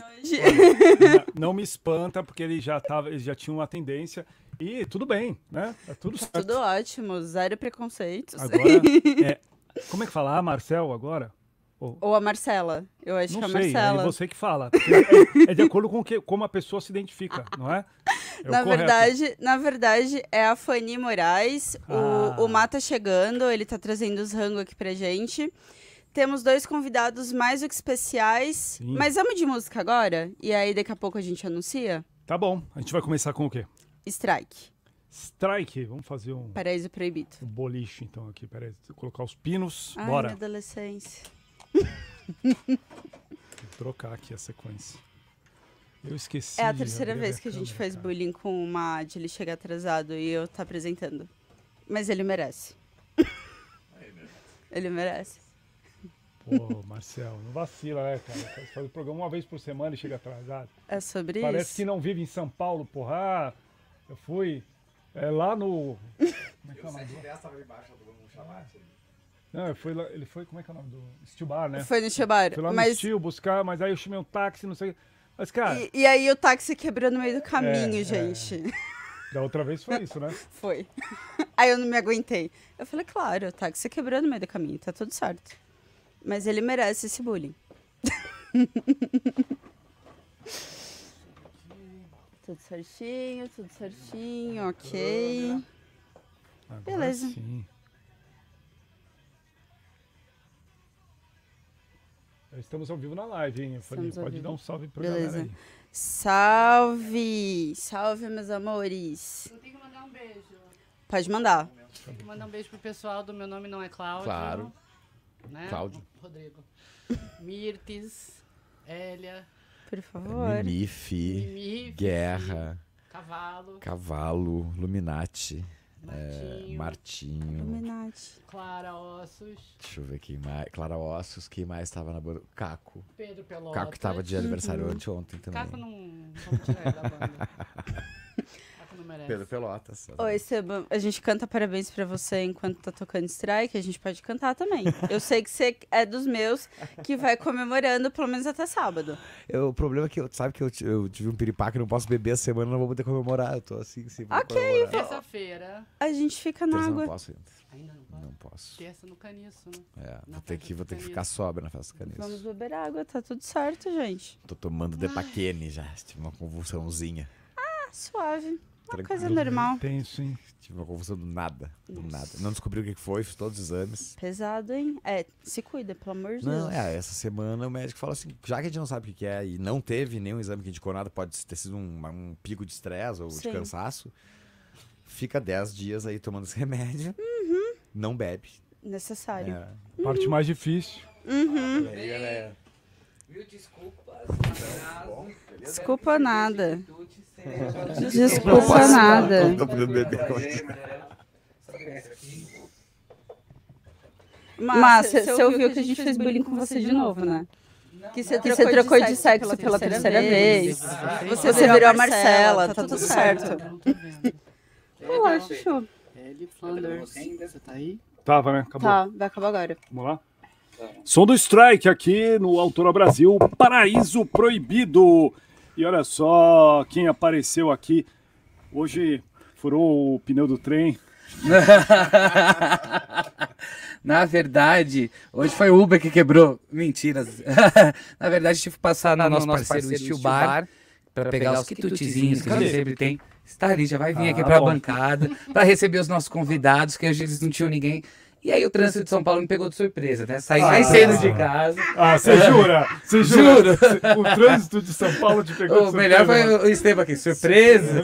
hoje. não me espanta, porque ele já, tava, ele já tinha uma tendência. E tudo bem, né? Tá tudo tá certo. Tudo ótimo, zero preconceitos. Agora, é, como é que fala? A Marcel, agora? Ou, Ou a Marcela. Eu acho não que é a sei, é Marcela. É você que fala. É, é, é, de acordo com que, como a pessoa se identifica, não é? é na, verdade, na verdade, é a Fanny Moraes. Ah. O, o ah. Mata chegando, ele tá trazendo os rango aqui pra gente temos dois convidados mais do que especiais. Sim. Mas vamos de música agora? E aí daqui a pouco a gente anuncia? Tá bom. A gente vai começar com o quê? Strike. Strike, vamos fazer um. Paraíso proibido. Um boliche, então, aqui. Peraí, colocar os pinos. Ai, bora. Minha adolescência. Vou trocar aqui a sequência. Eu esqueci. É a terceira vez que a gente faz cara. bullying com o Mad, ele chega atrasado e eu tá apresentando. Mas ele merece. ele merece. Pô, Marcel, não vacila, né, cara? Faz o programa uma vez por semana e chega atrasado. É sobre Parece isso. Parece que não vive em São Paulo, porra. Ah, eu fui é, lá no. Como é que é o nome? estava embaixo do chamate. Assim. Não, eu fui lá, ele foi, como é que é o nome do Estilbar, né? Foi no Steel Fui lá mas... no Steel buscar, mas aí eu chamei um táxi, não sei. Mas, cara. E, e aí o táxi quebrou no meio do caminho, é, é. gente. É. Da outra vez foi isso, né? foi. Aí eu não me aguentei. Eu falei, claro, o táxi quebrou no meio do caminho, tá tudo certo. Mas ele merece esse bullying. tudo certinho, tudo certinho, ok. Beleza. Estamos ao vivo na live, hein? Pode dar um salve para Beleza. galera aí. Salve! Salve, meus amores! Eu tenho que mandar um beijo. Pode mandar. Tenho que mandar um beijo pro pessoal do Meu Nome Não É Cláudio. Claro né? Cláudio. Rodrigo. Mirtes, Elia. Por favor. Mimifi. Guerra. Cavalo. Cavalo. Luminati. É, Martinho. É, Martinho. Luminati. Clara Ossos. Deixa eu ver quem mais. Clara Ossos, quem mais estava na banda? Caco. Pedro Pelotas. Caco estava de aniversário uhum. anteontem também. Caco não. Vamos tirar ele da banda. merece. Pedro Pelotas. Oi, é Seba. A gente canta parabéns pra você enquanto tá tocando strike. A gente pode cantar também. Eu sei que você é dos meus que vai comemorando pelo menos até sábado. Eu, o problema é que eu, sabe que eu, eu tive um piripaque, não posso beber a semana, não vou poder comemorar. Eu tô assim, sim. Ok, terça-feira. A gente fica na água. Não posso ainda. Ainda não posso. Não posso. Essa no caniço, né? É, vou ter, que, vou ter que ficar sobra na festa do caniço. Vamos beber água, tá tudo certo, gente. Tô tomando Depaquene já. Tive uma convulsãozinha. Ah, suave. Uma coisa normal. Tenso, hein? Tive uma confusão do nada. Do Nossa. nada. Não descobri o que foi, fiz todos os exames. Pesado, hein? É, se cuida, pelo amor de não, Deus. É, essa semana o médico falou assim: já que a gente não sabe o que é e não teve nenhum exame que indicou nada, pode ter sido um, um pico de estresse ou Sim. de cansaço. Fica 10 dias aí tomando esse remédio. Uhum. Não bebe. Necessário. É. Uhum. Parte mais difícil. Uhum. Ah, aí, galera. Assim, Desculpa nada. Desculpa nada. Mas você ouviu que a gente fez bullying com você de novo, né? né? Que você trocou, trocou de, sexo pela, pela terceira, terceira vez. vez. Ah, você, você virou a Marcela, tá, tá tudo certo. Relaxa, show. Ele, Flanders, tá você tá aí? Tava, né? Acabou. Tá, vai acabar agora. Vamos lá? Som do Strike aqui no Autora Brasil, Paraíso Proibido. E olha só quem apareceu aqui. Hoje furou o pneu do trem. Na verdade, hoje foi o Uber que quebrou. Mentiras. Na verdade, tive que passar na no nosso, nosso parceiro, parceiro Steel Bar, Bar para pegar, pegar os quitutezinhos que a gente sempre tem. Está ali, já vai vir ah, aqui para a bancada para receber os nossos convidados, que hoje eles não tinham ninguém e aí o trânsito de São Paulo me pegou de surpresa, né? Saí ah, mais cedo de ah. casa. Ah, você jura? Você jura? Juro. O trânsito de São Paulo te pegou o de surpresa? O melhor foi o Estevam aqui, surpresa.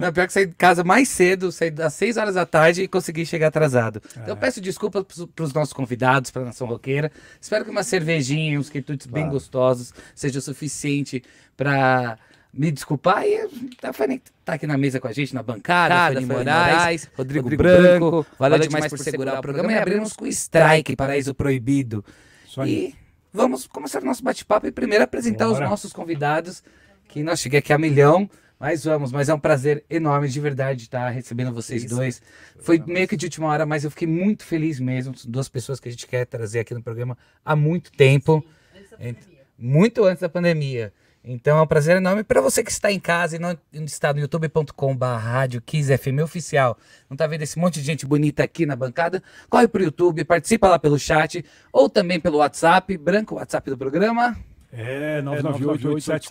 Não, pior que saí de casa mais cedo, saí das 6 horas da tarde e consegui chegar atrasado. É. Então eu peço desculpas para os nossos convidados, para a Nação Roqueira. Espero que uma cervejinha, uns quitutes claro. bem gostosos seja o suficiente para me desculpar. E a tá Fanny tá aqui na mesa com a gente, na bancada, Cada, Fanny, Fanny Moraes, Moraes Rodrigo, Rodrigo, Branco, Branco valeu demais, demais por segurar, segurar o programa, programa e abrimos com o Strike, Paraíso Proibido. Isso aí. E vamos começar o nosso bate-papo e primeiro apresentar Bora. os nossos convidados, que nós cheguei aqui a milhão. Mas vamos, mas é um prazer enorme de verdade estar tá recebendo vocês Isso. dois. Foi meio que de última hora, mas eu fiquei muito feliz mesmo. Duas pessoas que a gente quer trazer aqui no programa há muito tempo. Sim, antes muito antes da pandemia. Então é um prazer enorme para você que está em casa e não está no youtube.com.br rádio FM oficial. Não está vendo esse monte de gente bonita aqui na bancada? Corre para o YouTube, participa lá pelo chat ou também pelo WhatsApp, branco WhatsApp do programa. É, 998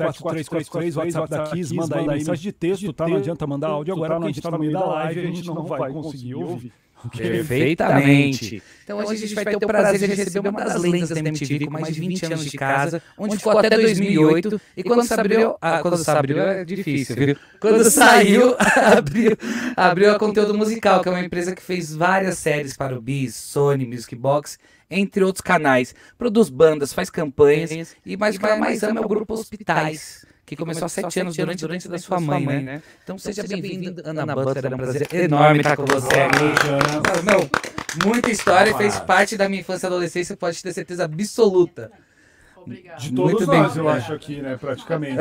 WhatsApp da Kiss, manda aí mensagem de texto, tá? Não adianta mandar áudio agora, tá? porque a gente está tá no meio da live, a gente não vai conseguir ouvir. Perfeitamente. Então, hoje a gente vai ter o prazer de receber uma das lendas da MTV com mais de 20 anos de casa, onde ficou até 2008. E quando se abriu, ah, ah, quando se abriu é, é difícil, viu? Quando saiu, abriu, abriu a Conteúdo Musical, que é uma empresa que fez várias séries para o Bis, Sony, Music Box, entre outros canais. Produz bandas, faz campanhas e mais o mais ama é, é o grupo Hospitais que começou há sete anos, durante, a a da sua né? mãe, né? Então, então seja, bem vindo Ana Butler. É um prazer enorme estar com você Meu, muita história e fez parte da minha infância e adolescência, pode ter certeza absoluta. Obrigado. De todos muito nós, bem. eu acho, aqui, né? Praticamente.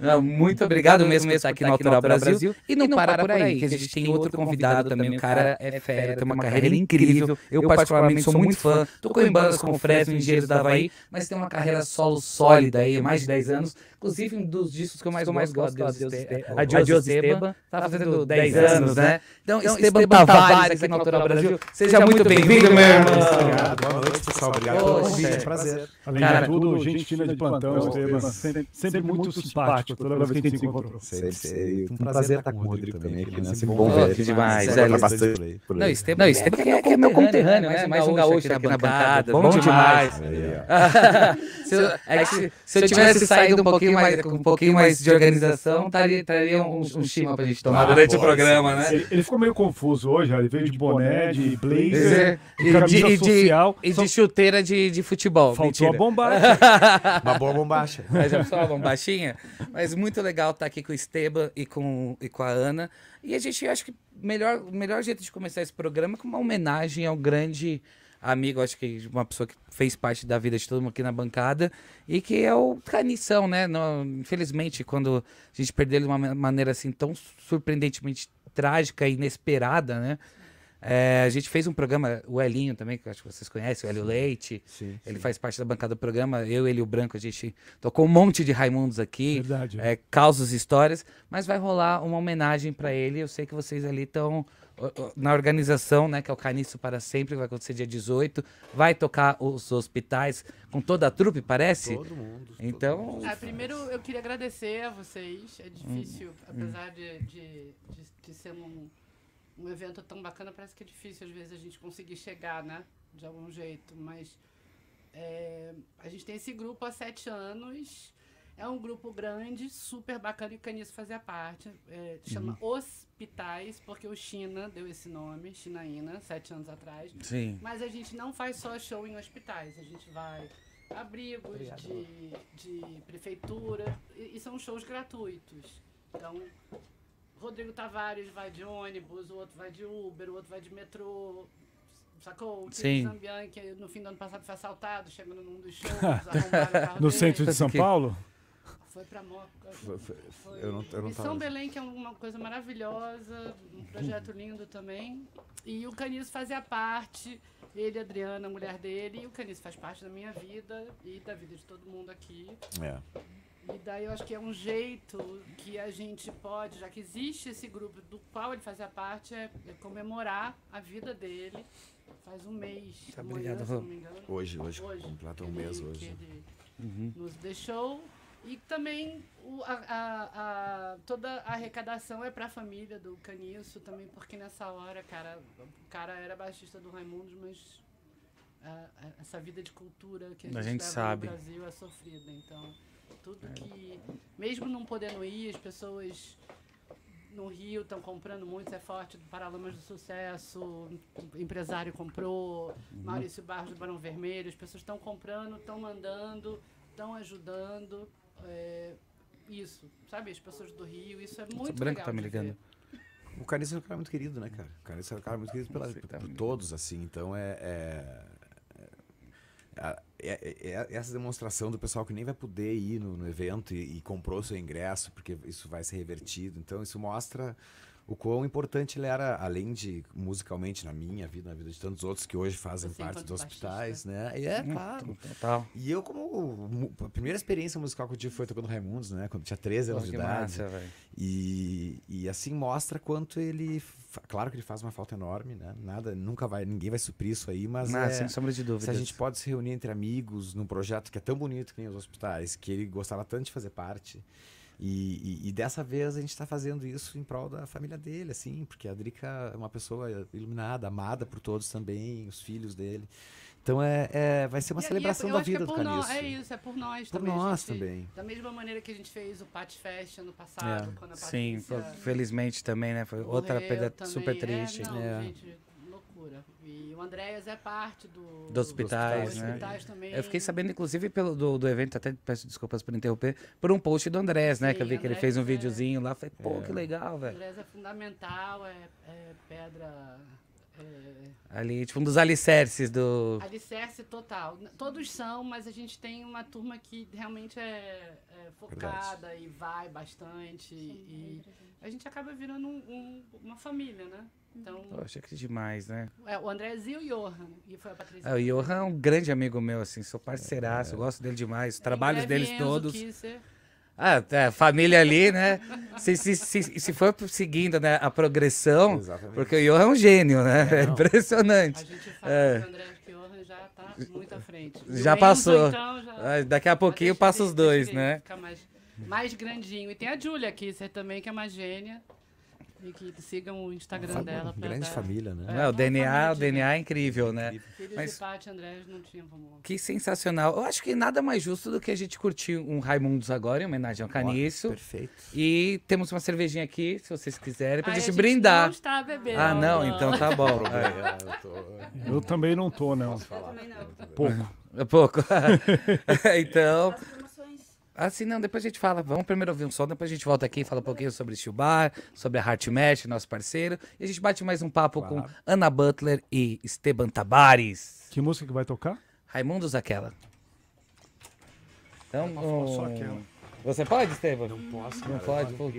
Né? muito obrigado mesmo por estar aqui no Autoral Brasil. Brasil. E não, e não para, para por aí, que a gente tem outro convidado também. O cara é, é fera, tem uma carreira incrível. Eu, particularmente, sou muito fã. Tocou em bandas como Fresno, Engenheiro da Havaí, mas tem uma carreira solo sólida aí, mais de 10 anos Inclusive, um dos discos que eu mais, eu mais gosto, gosto Adios, Esteba. Adios Esteba. Tá fazendo 10 anos, né? né? Então, então Esteban, Esteban Tavares, aqui na Altura Brasil. Seja muito bem-vindo, meu irmão. Obrigado. Boa noite, pessoal. Obrigado pelo convite. É prazer. Além Cara, de tudo, gente fina né, de plantão, Esteban. Sempre, sempre muito simpático toda vez que a gente se encontrou. Sempre, Um prazer estar tá tá com o Rodrigo também aqui, né? Sempre bom ver. Demais. É. bastante. Não, Esteban é, é meu conterrâneo, né? Mais um gaúcho aqui na bancada. Bom demais. Se eu tivesse saído um pouquinho pouquinho mais, com um pouquinho mais de organização, traria, um, um para pra gente tomar ah, durante pô, o programa, né? Ele, ele, ficou meio confuso hoje, ele veio de boné, de blazer, é, e, de, camisa social. E de, só... de chuteira de, de futebol. Faltou Mentira. a bombacha. uma boa bombacha. Mas é só uma bombachinha. Mas muito legal estar tá aqui com o Esteban e com, e com a Ana. E a gente acho que melhor, o melhor jeito de começar esse programa é com uma homenagem ao grande amigo, acho que uma pessoa que fez parte da vida de todo mundo aqui na bancada, e que é o Canição, né? No, infelizmente, quando a gente perdeu ele de uma maneira assim tão surpreendentemente trágica e inesperada, né? É, a gente fez um programa, o Elinho também, que acho que vocês conhecem, o Elio Leite. Sim, ele sim. faz parte da bancada do programa. Eu, ele e o Branco, a gente tocou um monte de Raimundos aqui. Verdade. É, causos, histórias. Mas vai rolar uma homenagem para ele. Eu sei que vocês ali estão na organização, né, que é o Canisso para Sempre, que vai acontecer dia 18. Vai tocar os hospitais com toda a trupe, parece? Todo mundo. Então. Todo mundo. Ah, primeiro, eu queria agradecer a vocês. É difícil, hum, apesar hum. De, de, de, de, ser um, um evento tão bacana, parece que é difícil às vezes a gente conseguir chegar, né? De algum jeito. Mas é, a gente tem esse grupo há sete anos. É um grupo grande, super bacana, e o Canisso fazia parte. É, chama uhum. Os Pitais, porque o China deu esse nome, Chinaína, sete anos atrás. Sim. Mas a gente não faz só show em hospitais, a gente vai abrigos de, de prefeitura e, e, são shows gratuitos. Então, Rodrigo Tavares vai de ônibus, o outro vai de Uber, o outro vai de metrô. Sacou? O Sim. Zambian, que no fim do ano passado foi assaltado, chegando num dos shows, No centro de São Paulo? Foi para Moca. Foi, foi, foi. Eu não, eu não São Belém, que é uma coisa maravilhosa, um projeto lindo também. E o Canis fazia parte, ele, a Adriana, a mulher dele, e o Canis faz parte da minha vida e da vida de todo mundo aqui. É. E daí eu acho que é um jeito que a gente pode, já que existe esse grupo do qual ele fazia parte, é, é comemorar a vida dele. Faz um mês. Tá obrigado, manhã, Hoje, hoje, hoje. Completou um mês hoje. Ele uhum. nos deixou. E também o, a, a, a, toda a arrecadação é para a família do Caniço também, porque nessa hora, cara, o cara era baixista do Raimundos, mas essa vida de cultura que a gente, a gente sabe. no Brasil é sofrida. Então, tudo que. Mesmo não podendo ir, as pessoas no Rio estão comprando muito, é forte do Paralamas do Sucesso, empresário comprou, uhum. Maurício Barros do Barão Vermelho, as pessoas estão comprando, estão mandando, estão ajudando. É, isso, sabe? As pessoas do Rio, isso é muito tá o Branco legal tá me ligando. O Carissa é um cara muito querido, né, cara? O Carissa é um cara muito querido pela, tá por, por todos, assim. Então é é, é, é... É, é, é, essa demonstração do pessoal que nem vai poder ir no, no evento e, e comprou seu ingresso, porque isso vai ser revertido. Então, isso mostra o quão importante ele era, além de musicalmente na minha vida, na vida de tantos outros que hoje fazem Você parte dos hospitais, baixista. né? E é, hum, claro. Total. Então, então tá. E eu, como. A primeira experiência musical que eu tive foi tocando Raimundos, né? Quando tinha 13 anos de idade. Massa, e, e assim mostra quanto ele. Claro que ele faz uma falta enorme, né? Nada, nunca vai, ninguém vai suprir isso aí, mas. Não, é, sem sombra de dúvida. Se a gente pode se reunir entre amigos num projeto que é tão bonito que nem os hospitais, que ele gostava tanto de fazer parte. E, e, e, dessa vez a gente está fazendo isso em prol da família dele, assim, porque a Drica é uma pessoa iluminada, amada por todos também, os filhos dele. Então é, é vai ser uma e, é, é, celebração é, da vida é do Calixto. é isso, é por nós por também. Por nós gente, também. Da mesma maneira que a gente fez o Pat Fest ano passado, é. quando a Sim, felizmente também, né? Foi outra perda super triste. não, né? gente, e o Andréas é parte do, dos hospitais. Dos né? hospitais né? também. Eu fiquei sabendo, inclusive, pelo, do, do evento, até peço desculpas por interromper, por um post do Andréas, né? que eu vi que ele fez um é, videozinho lá. Falei, pô, é. que legal, velho. Andréas é fundamental, é, é pedra Ali, tipo, um dos alicerces do. Alicerce total. Todos são, mas a gente tem uma turma que realmente é, é focada Verdade. e vai bastante. Sim, e é a gente acaba virando um, um, uma família, né? Uhum. Então, Poxa, que demais, né? É, o Andrezinho e o Johan. E foi a Patrícia. É, o Johan é um grande amigo meu, assim, sou parceiraço, é. gosto dele demais, os trabalhos é deles todos. Kisser. Ah, a é, família ali, né? Se, se, se, se for seguindo né, a progressão, Exatamente. porque o Johan é um gênio, né? É, é impressionante. A gente fala é. que o André Fiorra já tá muito à frente. já Enzo, passou. Então, já... Ah, daqui a pouquinho passa os dois, né? Ficar mais, mais grandinho. E tem a Júlia aqui, você também, que é uma gênia. E sigam o Instagram Fam... dela. Grande dar... família, né? É, não, o DNA, é o DNA é incrível, né? Filhos Mas... de Paty não tinham como... Que sensacional. Eu acho que nada mais justo do que a gente curtir um Raimundos agora, em homenagem ao Caniço. Ótimo, perfeito. E temos uma cervejinha aqui, se vocês quiserem, pra Ai, gente, gente brindar. não está bebendo. Ah, não? não. Então tá bom. eu, tô... eu, também não tô, não. Posso falar. Eu também não. Pouco. Pouco. então... Assim, não, depois a gente fala. Vamos primeiro ouvir um som, depois a gente volta aqui e fala um pouquinho sobre Chubar, sobre a Heartmesh, nosso parceiro. E a gente bate mais um papo claro. com Ana Butler e Esteban Tabares. Que música que vai tocar? Raimundos Aquela. Então, um... só aquela. Oh, você pode, Esteban? Não posso, Não pode? Eu, eu, eu, que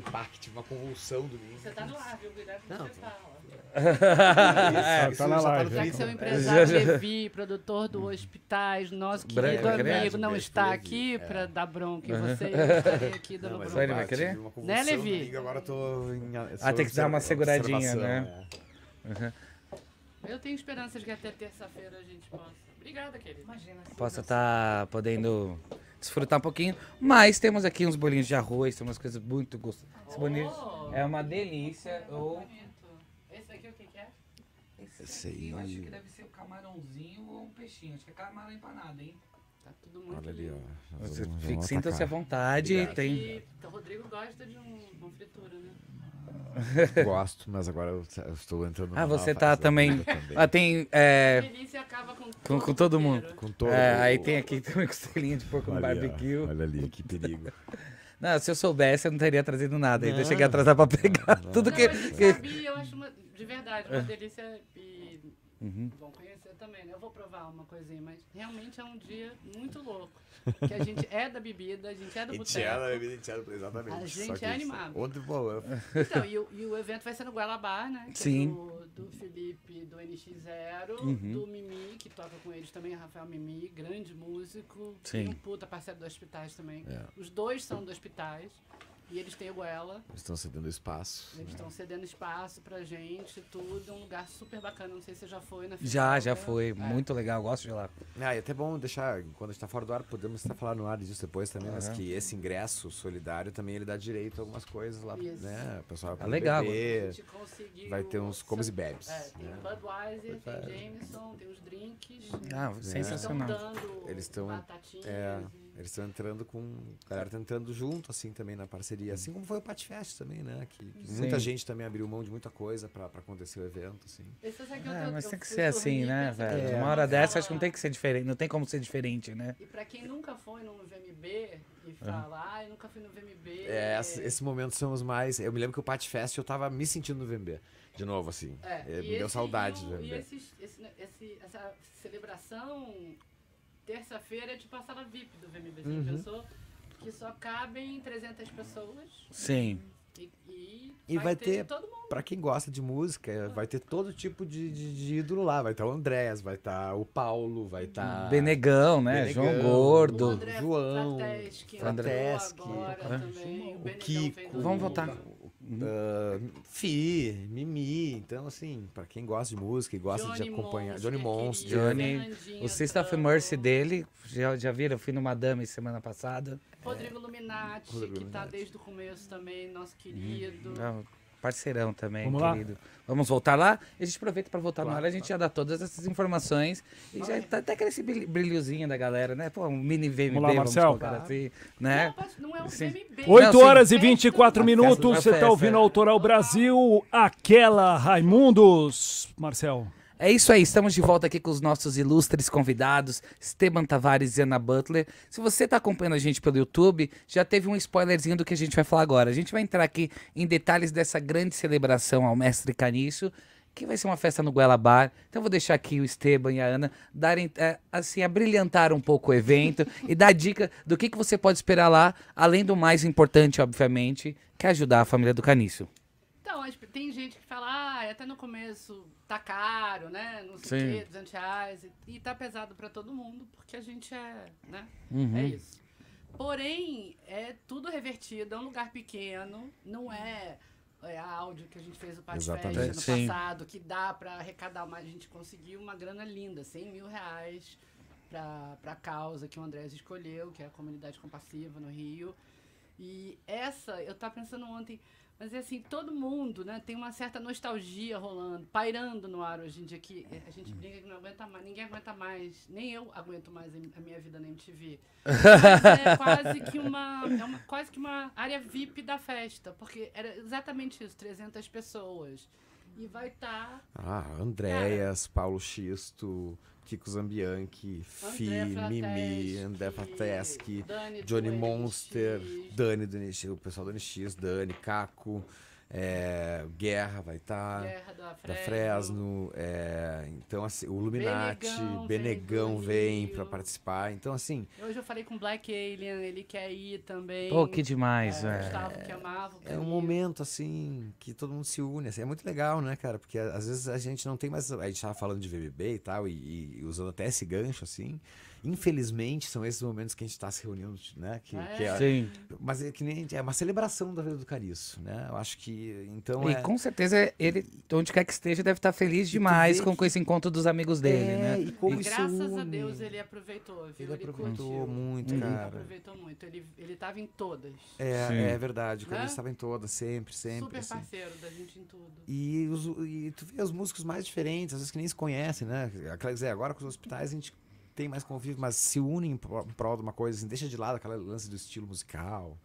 eu, uma convulsão eu, eu, eu, eu, eu, eu, eu, eu, eu, eu, eu, eu, é, tá na tá live. Já que seu empresário Levi, produtor do Hospitais, nosso querido Branca, amigo, não está aqui é. para dar bronca em você, eu estarei aqui dando bronca. Ele vai querer? Né, Levi? agora tô em, ah, tem que dar uma seguradinha, né? Uhum. Eu tenho esperanças que até terça-feira a gente possa. Obrigada, querido. Imagina. Possa estar tá podendo desfrutar um pouquinho. Mas temos aqui uns bolinhos de arroz, tem umas coisas muito gostosas. Oh. Esse bolinho oh. é uma delícia. Ou... Esse Eu acho que deve ser o um camarãozinho ou um peixinho. Acho que é camarão empanado, hein? Tá tudo muito. Olha ali, ó. Você Sintam-se à vontade. Obrigado. Tem... É então o Rodrigo gosta de um, uma fritura, né? Gosto, mas agora eu, estou entrando. Ah, você tá também. também. Ah, tem. É... Com, com, com, todo mundo. Com todo é, o... Aí tem aqui também costelinha de porco no barbecue. Ó, olha ali, que perigo. Não, se eu soubesse, eu não teria trazido nada. Não, Ainda cheguei atrasar para pegar não, não. tudo que. Não, eu, sabia, eu acho uma de verdade, uma é. delícia e uhum. bom conhecer também, né? Eu vou provar uma coisinha, mas realmente é um dia muito louco. Que a gente é da bebida, a gente é do boteco. A gente é da bebida, a gente é do exatamente. A gente é animado. Outro valor. Então, e o, e o evento vai ser no Guarabá, né? Que é Sim. É do, do, Felipe, do NX0, uhum. do Mimi, que toca com eles também, Rafael Mimi, grande músico. Sim. E um puta parceiro do Hospitais também. É. Os dois são do Hospitais. E eles têm ela. Eles estão cedendo espaço. Eles estão né? cedendo espaço pra gente, tudo. Um lugar super bacana. Não sei se você já foi na Já, já foi. É. Muito legal. Gosto de lá. Ah, e até bom deixar, quando a gente tá fora do ar, podemos estar falar no ar disso depois também, uhum. mas que esse ingresso solidário também ele dá direito a algumas coisas lá, Isso. né? O pessoal ah, vai legal. Beber, vai ter uns comes e bebes. É, tem né? Budweiser, tem Jameson, tem os drinks. Ah, né? sensacional. Eles estão dando eles batatinhas. É, e... Eles estão entrando com. galera é. tá entrando junto, assim, também na parceria. Assim como foi o Patfest também, né? Que, que muita gente também abriu mão de muita coisa para acontecer o evento, assim. É, ah, mas tem que ser assim, né, velho? É. Uma hora dessa acho que não tem que ser diferente. Não tem como ser diferente, né? E para quem nunca foi no VMB e fala, ah, eu nunca fui no VMB. É, esses momentos são os mais. Eu me lembro que o Patfest eu tava me sentindo no VMB. De novo, assim. É, é me deu saudade. E, o, VMB. e esse, esse, essa celebração terça-feira é tipo a VIP do VMBC. Assim, uhum. Que eu sou que só cabem 300 pessoas. Sim. E, e, e vai, ter, ter para quem gosta de música, vai ter todo tipo de, de, de ídolo lá. Vai estar o Andrés, vai estar tá o Paulo, vai estar. Tá uhum. Benegão, né? Benegão, João Gordo, o André João, Frateschi, Frateschi, Frateschi, uhum. o, o Kiko. Vamos voltar. Uhum. Uh, Fi, Mimi. Então, assim, para quem gosta de música e gosta Johnny de acompanhar. Johnny né, Mons, Johnny. Né? O Sista of Mercy então. dele, já, já viram? Eu fui no Madame semana passada. Rodrigo é, Luminati, Rodrigo que tá Luminati. tá desde o começo também, nosso uhum. querido. Não, Parceirão também, Vamos querido. Lá? Vamos voltar lá? A gente aproveita para voltar claro, no ar, a gente já dá todas essas informações e já tá até aquele brilhozinho da galera, né? Pô, um mini VMB, vamos, lá, Marcel. vamos assim, né? Não, não é um VMB. 8 horas e 24 minutos, você tá ouvindo Autoral Brasil, aquela Raimundos, Marcel. É isso aí, estamos de volta aqui com os nossos ilustres convidados, Esteban Tavares e Ana Butler. Se você está acompanhando a gente pelo YouTube, já teve um spoilerzinho do que a gente vai falar agora. A gente vai entrar aqui em detalhes dessa grande celebração ao mestre Canício, que vai ser uma festa no Goela Bar. Então vou deixar aqui o Esteban e a Ana darem, é, assim, abrilhantar um pouco o evento e dar dica do que, que você pode esperar lá, além do mais importante, obviamente, que é ajudar a família do Canício da Tem gente que fala, ah, até no começo tá caro, né? Não sei o quê, 200 reais. E, e tá pesado para todo mundo, porque a gente é, né? Uhum. É isso. Porém, é tudo revertido, é um lugar pequeno, não é, é a áudio que a gente fez o Pátio no Sim. passado, que dá para arrecadar, mas a gente conseguiu uma grana linda, 100 mil reais para a causa que o Andrés escolheu, que é a comunidade compassiva no Rio. E essa, eu estava pensando ontem, mas é assim, todo mundo né, tem uma certa nostalgia rolando, pairando no ar hoje em dia, que é. a gente brinca que não aguenta mais, ninguém aguenta mais, nem eu aguento mais a minha vida na MTV. é quase que uma, é uma, quase que uma área VIP da festa, porque era exatamente isso, 300 pessoas. E vai estar... Tá, ah, Andréas, Paulo Xisto, Kiko Zambianchi, Fi, Mimi, André Fateschi, Johnny Monster, Dani do NX, o pessoal do NX, Dani, Caco. É, Guerra vai estar. Tá, Guerra da Fresno. Da Fresno é, então, assim, o Luminati Benegão, Benegão vem, vem para participar. Então, assim. Hoje eu falei com o Black Alien, ele quer ir também. Pô, que demais, é, Gustavo, que amava. É um momento, assim, que todo mundo se une. Assim, é muito legal, né, cara? Porque às vezes a gente não tem mais. A gente tava falando de BBB e tal, e, e usando até esse gancho, assim. Infelizmente, são esses momentos que a gente está se reunindo, né? Que, é. Que é, Sim. Mas é, que nem, é uma celebração da vida do Cariço, né? Eu acho que, então... E é... com certeza, ele, onde quer que esteja, deve estar tá feliz demais com, com esse encontro dos amigos dele, é, né? E como e graças une. a Deus, ele aproveitou, viu? Ele, ele aproveitou muito, cara. Ele aproveitou muito. Ele, ele em todas. É, é Sim. é verdade. O né? Cariço estava em todas, sempre, sempre. Super assim. parceiro da gente em tudo. E, os, e tu vê os músicos mais diferentes, às vezes que nem se conhecem, né? Quer dizer, agora com os hospitais a gente tem mais convívio, mas se unem em prol de uma coisa, assim, deixa de lado aquela lance do estilo musical,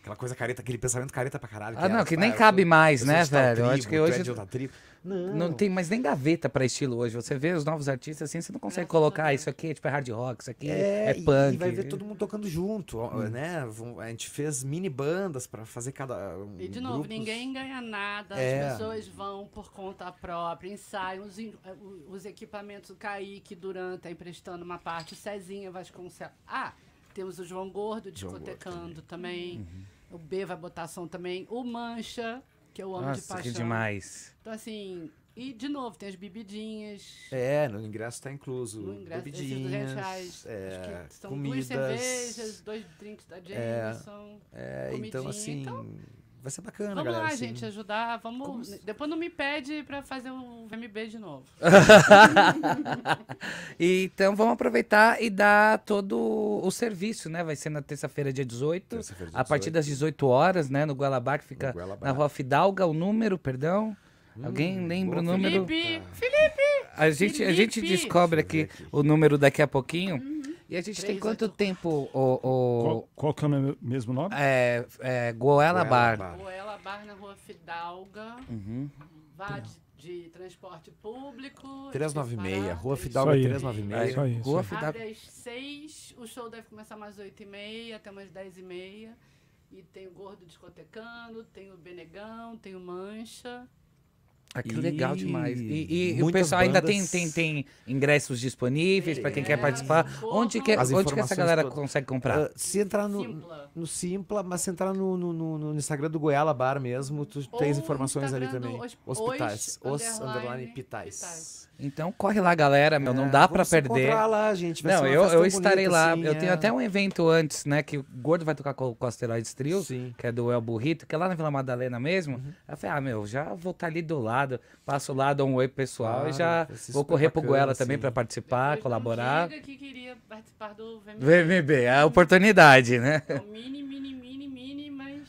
Aquela coisa careta, aquele pensamento careta pra caralho. Ah, que é, tipo, ah, não, era, que nem cabe mais, né, velho? Tribo, eu acho que é hoje. não. não tem mais nem gaveta pra estilo hoje. Você vê os novos artistas assim, você não consegue é, colocar ah, isso aqui, é, tipo, é hard rock, isso aqui é, é punk. E vai ver todo mundo tocando junto, hum. né? A gente fez mini bandas pra fazer cada. Um, e de novo, grupos... ninguém ganha nada, as pessoas vão por conta própria, ensaiam os, eh, os equipamentos do Kaique durante tá emprestando uma parte, o Cezinha Vasconcelos. Ah! temos o João Gordo discotecando João também. também. Uhum. O B vai botar som também. O Mancha, que eu amo Nossa, de paixão. Que demais. Então, assim, e, de novo, tem as bebidinhas. É, no ingresso está incluso. No ingresso, bebidinhas, reais, é, são comidas, duas cervejas, dois drinks da Jameson, é, é Então, assim, então, Vai ser bacana, vamos galera. Vamos lá, assim. gente, ajudar. Vamos. Como... Depois não me pede para fazer o VMB de novo. então vamos aproveitar e dar todo o serviço, né? Vai ser na terça-feira, dia 18. Terça dia a partir das 18 horas, né? No Gualabá, que fica na rua Fidalga, o número, perdão. Hum, Alguém lembra o número? Felipe! Felipe! A gente, Felipe. A gente descobre aqui, aqui, o número daqui a pouquinho. Hum. E a gente Três, tem quanto oito. tempo, o... o... Qual, qual, que é o meu, mesmo nome? É, é Goela, Goela Bar. Bar. Goela Bar, na rua Fidalga. Uhum. Vá de, transporte público. 396, Rua Fidalga 396. É, isso, Rua Fidalga. Abre às 6, o show deve começar mais 8 e meia, até umas 10 e meia. E tem o Gordo Discotecando, tem o Benegão, tem o Mancha. Ah, que e... legal demais. E, e o pessoal bandas... ainda tem, tem, tem ingressos disponíveis para quem é, quer participar. onde que, é, onde que essa galera todas. consegue comprar? Uh, se entrar no Simpla. no Simpla, mas se entrar no, no, no, Instagram do Goiala Bar mesmo, tu tens informações ali também. Os, Hospitais. Os, underline, underline pitais. pitais. Então corre lá, galera. Meu, é, não dá para perder. lá, gente. Vai não, eu, eu estarei lá. Assim, eu é... tenho até um evento antes, né? Que o Gordo vai tocar com, o Asteroides Trio, Sim. que é do El Burrito, que é lá na Vila Madalena mesmo. Uhum. Eu falei, ah, meu, já vou estar tá ali do lado lado, passo lá, um oi pessoal claro, e já é vou correr bacana, pro Goela também para participar, Depois colaborar. Chega que queria participar do VMB. VMB, é a oportunidade, né? É um mini, mini, mini, mini, mas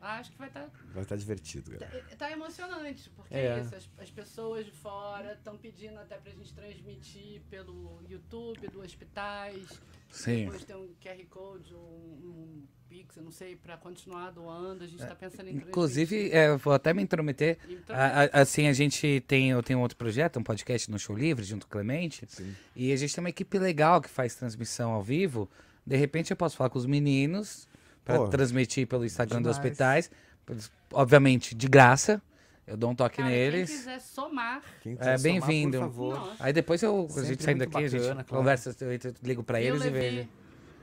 acho que vai estar tá Vai estar divertido, tá, galera. tá emocionante, porque é, isso. As, as, pessoas de fora estão pedindo até para a gente transmitir pelo YouTube, do hospitais. Sim. Depois tem um QR Code, um, um Pix, não sei, para continuar doando. A gente está é, pensando em Inclusive, é, vou até me intrometer. A, a, assim, a gente tem, eu tenho outro projeto, um podcast no Show Livre, junto com o Clemente. Sim. E a gente tem uma equipe legal que faz transmissão ao vivo. De repente eu posso falar com os meninos para transmitir pelo Instagram demais. dos hospitais obviamente, de graça. Eu dou um toque Cara, neles. Quem quiser somar, quem é, quiser é bem-vindo. Aí depois eu, a gente saindo daqui, bacana, a gente claro. conversa, eu ligo para eles levei. e vejo.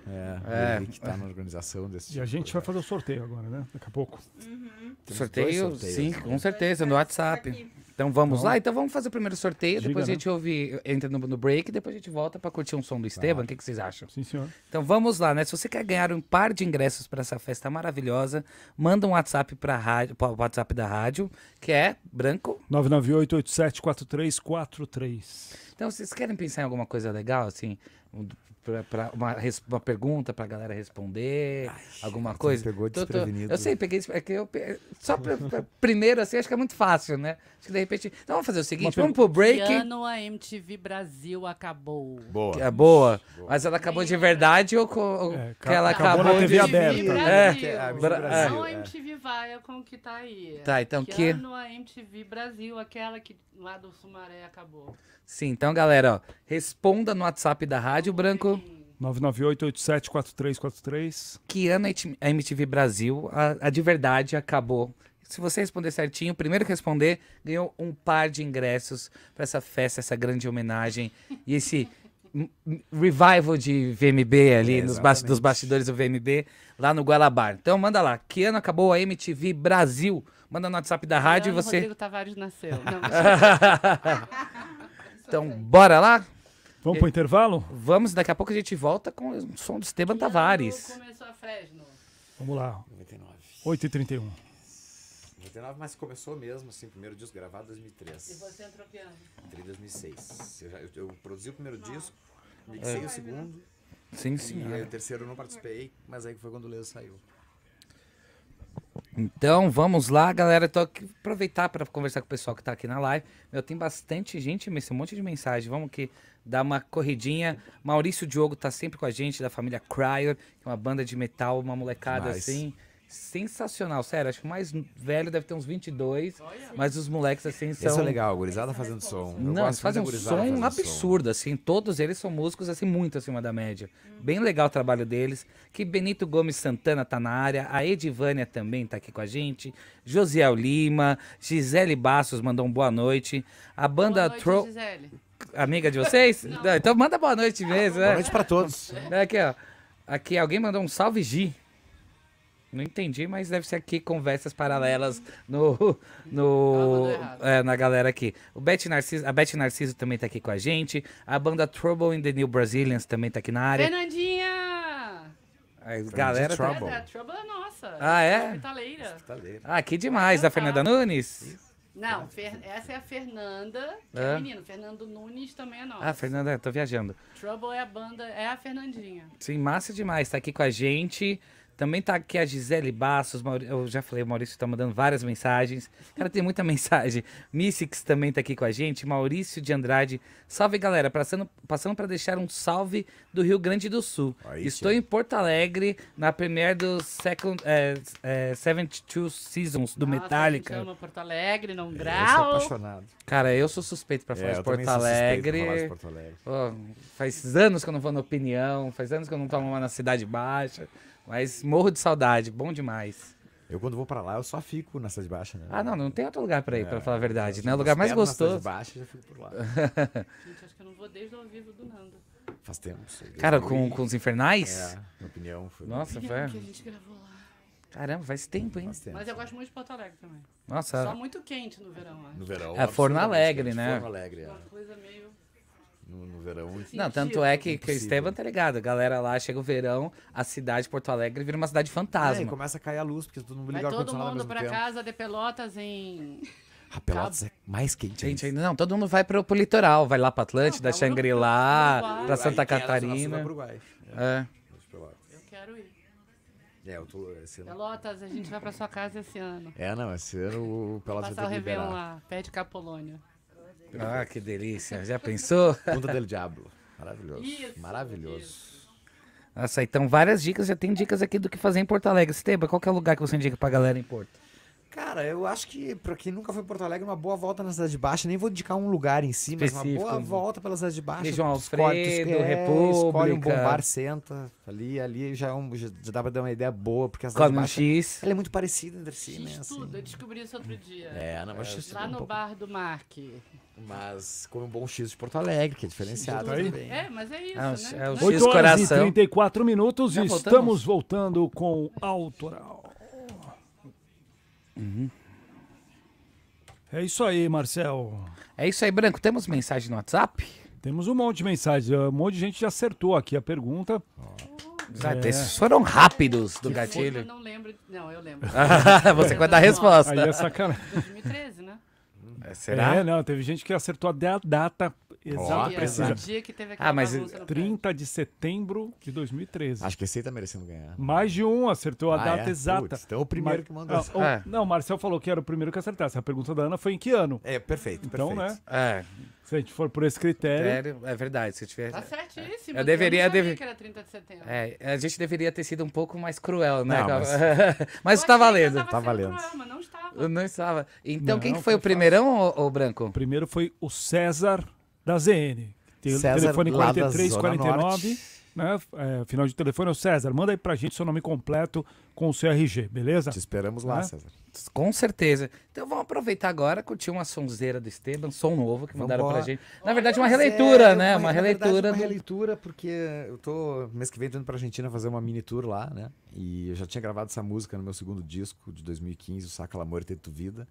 É, é. que tá na organização desse E tipo, a gente vai fazer o sorteio agora, né? Daqui a pouco. Uhum. Sorteio, sim, com certeza, no WhatsApp. Então vamos então lá? Então vamos fazer o primeiro sorteio, Diga, depois a né? gente né? ouve, entra no, no break, depois a gente volta para curtir um som do Esteban. O que, que, vocês acham? Sim, senhor. Então vamos lá, né? Se você quer ganhar um par de ingressos para essa festa maravilhosa, manda um WhatsApp para o WhatsApp da rádio, que é branco 998874343. Então vocês querem pensar em alguma coisa legal assim, para uma, uma pergunta para a galera responder, Ai, alguma coisa. Pegou desprevenido. Tô, tô, eu sei, peguei é que eu só pra, pra, primeiro assim, acho que é muito fácil, né? Acho que de repente, então vamos fazer o seguinte, uma vamos pro break. Que ano a MTV Brasil acabou. Boa. É boa, boa. mas ela acabou de verdade ou, com, é, que ela acabou, acabou na TV de... aberta. Brasil. É. É, é, a Bra é. não a é. MTV vai, é como que tá aí. Tá, então que, que ano a MTV Brasil, aquela que lá do Sumaré acabou. Sim, então galera, ó, responda no WhatsApp da Rádio Branco 998874343. Que ano a MTV Brasil, a, a, de verdade, acabou? Se você responder certinho, o primeiro que responder ganhou um par de ingressos para essa festa, essa grande homenagem e esse revival de VMB ali, é, nos dos bastidores do VMB, lá no Gualabar. Então manda lá, que ano acabou a MTV Brasil? Manda no WhatsApp da rádio e você... Rodrigo Tavares nasceu. Não, então bora lá? Vamos para o intervalo? Vamos, daqui a pouco a gente volta com o som do Esteban Tavares. Começou a Fresno. Vamos lá. 99. 8h31. 99, mas começou mesmo, assim, primeiro disco gravado em 2003. E você entrou que ano? Entrei em 2006. Eu, eu, produzi o primeiro disco, mixei é. o né? segundo. Sim, sim. E aí, é. o terceiro eu não participei, mas aí foi quando o Leo saiu. Então vamos lá, galera. Tô aqui, aproveitar para conversar com o pessoal que está aqui na live. Meu, tem bastante gente, esse um monte de mensagem. Vamos que dar uma corridinha. Maurício Diogo tá sempre com a gente, da família Cryer, que é uma banda de metal, uma molecada nice. assim. Sensacional, sério. Acho que o mais velho deve ter uns 22, Olha. mas os moleques assim é são. Isso é legal, gurizada tá fazendo som. Eu Não, gosto fazem um som absurdo, som. assim. Todos eles são músicos, assim, muito acima da média. Hum. Bem legal o trabalho deles. Que Benito Gomes Santana tá na área, a Edivânia também tá aqui com a gente. Josiel Lima, Gisele Bastos mandou um boa noite. A banda Troll amiga de vocês? Não, então manda boa noite mesmo. Boa né? noite pra todos. É, aqui, ó. Aqui, alguém mandou um salve, Gi. Não entendi, mas deve ser aqui conversas paralelas no, no ah, é, na galera aqui. O Beth Narciso, a Beth Narciso também tá aqui com a gente. A banda Trouble in the New Brazilians também tá aqui na área. Fernandinha! A galera Trouble. Tá... É, Trouble é nossa. Ah, é? Hospitaleira. Hospitaleira. Ah, que demais, a da Fernanda Nunes. Isso. Não, Fer... essa é a Fernanda, que é, é menino. Fernando Nunes também é nosso. Ah, Fernanda, tô viajando. Trouble é a banda, é a Fernandinha. Sim, massa demais, tá aqui com a gente. Também tá aqui a Gisele Bastos, Maur... eu já falei, o Maurício tá mandando várias mensagens. Cara, tem muita mensagem. Missix também tá aqui com a gente, Maurício de Andrade. Salve, galera, passando passando para deixar um salve do Rio Grande do Sul. Aí, Estou em Porto Alegre na premiere do Second é, é, 72 Seasons do Nossa, Metallica. Eu Porto Alegre, não grau. É, eu sou apaixonado. Cara, eu sou suspeito para é, falar, é, Porto Alegre. falar de Porto Alegre. Oh, faz anos que eu não vou na opinião, faz anos que eu não tomo uma na Cidade Baixa. Mas morro de saudade, bom demais. Eu quando vou para lá, eu só fico na Cidade Baixa, né? Ah, não, não tem outro lugar para ir, é, para falar a verdade. Não é o lugar mais gostoso. Na Baixa, já fico por lá. Gente, acho que eu não vou desde ao vivo do Nando. Faz tempo. Cara, com, com os Infernais? É, minha opinião foi... Nossa, foi... que a gente gravou lá. Caramba, faz tempo, hein? Faz tempo. Mas eu gosto muito de Porto Alegre também. Nossa. Só muito quente no verão, acho. Né? No verão. É, Forno Alegre, né? Forno Alegre, é. Uma coisa meio no, no verão. Sim, não, tanto é que, que o Estevam tá ligado. A galera lá chega o verão, a cidade de Porto Alegre vira uma cidade é, fantasma. É, começa a cair a luz, porque todo mundo liga Vai todo mundo pra tempo. casa de Pelotas em... A ah, Pelotas Cabo. é mais quente. Gente, ainda não, todo mundo vai pro, pro litoral, vai lá pra Atlântida, da tá Xangri-Lá, pra Santa Catarina. É. Eu quero ir. É, eu tô, esse ano... Pelotas, a gente vai pra sua casa esse ano. É, não, esse ano o Pelotas Passar vai ter que liberar. o Réveillon lá, pede de Capolônia. Ah, que delícia. Já pensou? Punta del Diablo. Maravilhoso. Isso, Maravilhoso. Isso. Nossa, então várias dicas. Já tem dicas aqui do que fazer em Porto Alegre. Esteban, qual que é o lugar que você indica pra galera em Porto? Cara, eu acho que pra quem nunca foi em Porto Alegre, uma boa volta na Cidade Baixa. Nem vou indicar um lugar em si, mas uma boa volta volta pela Cidade Baixa. Região Alfredo, escolhe, é, República. Escolhe um bom bar, senta. Ali, ali já, é um, já dá pra dar uma ideia boa, porque a Cidade Come Baixa... X. Ela é muito parecida entre si, X né? Assim. tudo, eu descobri isso outro é, dia. É, não, mas é, Lá no bar do Mark. Mas com um bom X de Porto Alegre, que é diferenciado também. É, mas é isso, é, né? É o X 8 horas coração. e 34 minutos e estamos voltando com o Autoral. Uhum. É isso aí, Marcel. É isso aí, Branco. Temos mensagem no WhatsApp? Temos um monte de mensagem. Um monte de gente já acertou aqui a pergunta. É. Esses foram rápidos do que gatilho. Foi, eu não lembro. Não, eu lembro. Você vai dar a resposta. Aí é sacanagem. 2013, né? É, será? É, não, teve gente que acertou até a data Exato, oh, precisa. dia que teve ah, mas 30 de setembro de 2013. Acho que esse aí tá merecendo ganhar. Mais de um acertou a ah, data é? exata. Puts, então é o primeiro Mar... que mandou. Ah, é. o... É. Não, o Marcel falou que era o primeiro que acertasse. A pergunta da Ana foi em que ano? É, perfeito. Então, perfeito. né? É. Se a gente for por esse critério. É, verdade, se tiver. Tá certíssimo. Eu deveria. Eu deve... que era 30 de setembro. É, a gente deveria ter sido um pouco mais cruel, né? Não, mas mas tá valendo. Tá valendo. Cruel, mas não estava. Não estava. Então, não, quem que foi, foi o primeirão, ou, ou Branco? O primeiro foi o César da ZN. César, telefone 4349. Né? É, final de telefone é o César. Manda aí pra gente seu nome completo com o CRG, beleza? Te esperamos lá, né? César. Com certeza. Então vamos aproveitar agora, curtir uma sonzeira do Esteban, som novo que mandaram Vambora. pra gente. Na verdade, uma releitura, é, né? Uma, uma releitura. Verdade, uma releitura, porque eu tô mês que vem indo pra Argentina fazer uma mini tour lá, né? E eu já tinha gravado essa música no meu segundo disco de 2015, o Saca L'Amor e Teto Vida.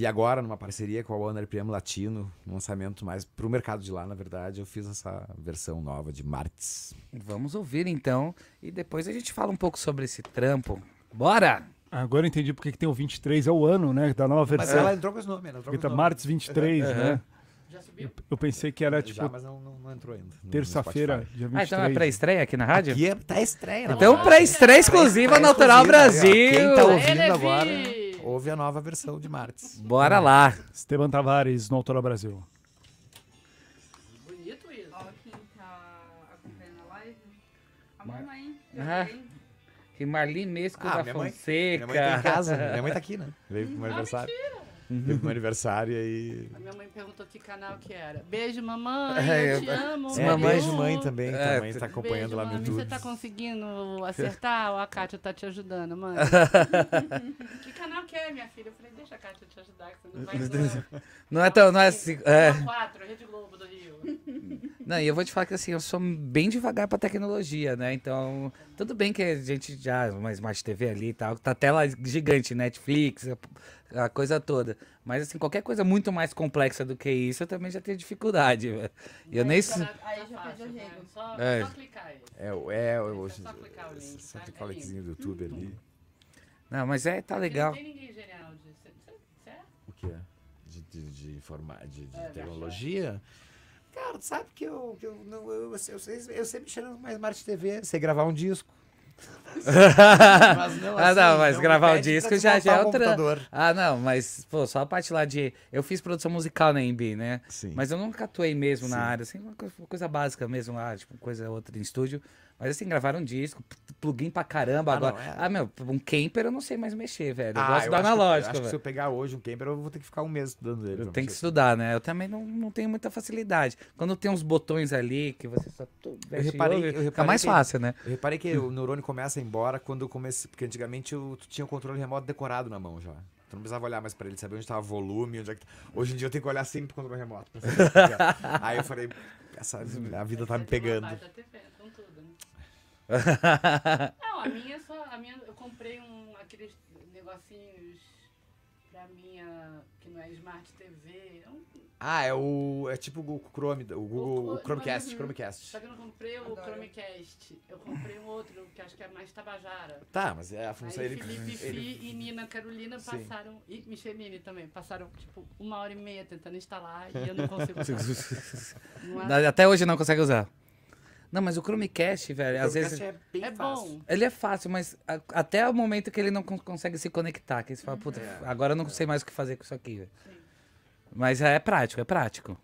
E agora, numa parceria com a Warner Premium Latino, um lançamento mais para o mercado de lá, na verdade, eu fiz essa versão nova de Martes. Vamos ouvir então, e depois a gente fala um pouco sobre esse trampo. Bora! Agora eu entendi porque que tem o 23, é o ano, né? Da nova versão. Mas ela entrou com os nomes, ela entrou com Martes 23, uhum. né? Já subiu. Eu, pensei que era tipo. Já, mas não, não, entrou ainda. Terça-feira, dia 23. Ah, então é pré-estreia aqui na rádio? Aqui é tá estreia Então, pré-estreia exclusiva pré na Autoral Brasil. quem tá ouvindo agora. Houve a nova versão de Martes. Bora é. lá. Esteban Tavares, no Autora Brasil. Bonito isso. Ó, quem tá acompanhando a live. A Mar... mamãe. Ah, que Marli Mesco ah, da minha Fonseca. Mãe, minha mãe tá em casa. minha mãe tá aqui, né? Veio pro meu ah, aniversário. Mentira. Uhum. Teve meu aniversário e. A minha mãe perguntou que canal que era. Beijo, mamãe. É, eu te amo. É, mamãe. Beijo, mãe também. É, também está acompanhando beijo, lá no YouTube. Você tá conseguindo acertar ou a Kátia tá te ajudando, mãe? que canal que é, minha filha? Eu falei, deixa a Kátia te ajudar, que você não vai. Não, não é tão. Não é, assim, é... Rede Globo do Rio. Não, e eu vou te falar que assim, eu sou bem devagar pra tecnologia, né? Então, tudo bem que a gente já, uma Smart TV ali e tal, tá tela gigante, Netflix, a, a coisa toda. Mas assim, qualquer coisa muito mais complexa do que isso, eu também já tenho dificuldade, Eu é, nem. Aí já tá pediu o né? Só, é. só clicar aí. É, é, é, hoje, é só clicar o link. Só clicar o linkzinho do YouTube ali. Uhum. Não, mas é, tá legal. não tem ninguém genial disso. Você é? O que é? De, de, de, de, de é, tecnologia? Cara, sabe que eu, que eu, não, eu, eu, eu, eu sempre cheirando mais Marte TV, você gravar um disco. mas não, assim, ah, não, assim, mas não gravar o disco já, já é outra. Ah, não, mas pô, só a parte lá de. Eu fiz produção musical na MB, né? Sim. Mas eu nunca atuei mesmo Sim. na área, assim, coisa, uma coisa básica mesmo lá, tipo, coisa outra em estúdio. Mas assim, gravaram um disco, plugin pra caramba ah, agora. Não, é... Ah, meu, um camper eu não sei mais mexer, velho. Eu ah, gosto eu do analógico. Que, eu acho se eu pegar hoje um camper, eu vou ter que ficar um mês estudando ele. tem que estudar, né? Eu também não, não tenho muita facilidade. Quando tem uns botões ali que você só. Eu reparei, ouve, eu reparei fica mais que, fácil, né? Eu reparei que hum. o neurônio começa a ir embora quando eu comecei. Porque antigamente eu tinha o controle remoto decorado na mão já. Tu não precisava olhar mais pra ele, saber onde tava volume, onde é que... Tá. Hoje em dia eu tenho que olhar sempre pro controle remoto. Tá. Aí eu falei, essa, a vida tá me pegando. Não, a minha só. A minha, eu comprei um, aqueles negocinhos pra minha. que não é Smart TV. É um, ah, é o. É tipo o Chrome, o Google. O, o Chromecast, uhum. Chromecast. Só que eu não comprei o Adoro. Chromecast. Eu comprei um outro, que acho que é mais Tabajara. Tá, mas é a função Aí ele. Felipe Fi ele... e Nina Carolina passaram. Sim. E Michelini também, passaram tipo uma hora e meia tentando instalar e eu não consigo usar. Até hoje não consegue usar. Não, mas o Chromecast, velho, o às Chromecast vezes. É, bem é fácil. bom. Ele é fácil, mas a, até o momento que ele não consegue se conectar, que você fala, uhum. puta, é. agora eu não sei mais o que fazer com isso aqui. Velho. Mas é prático, é prático.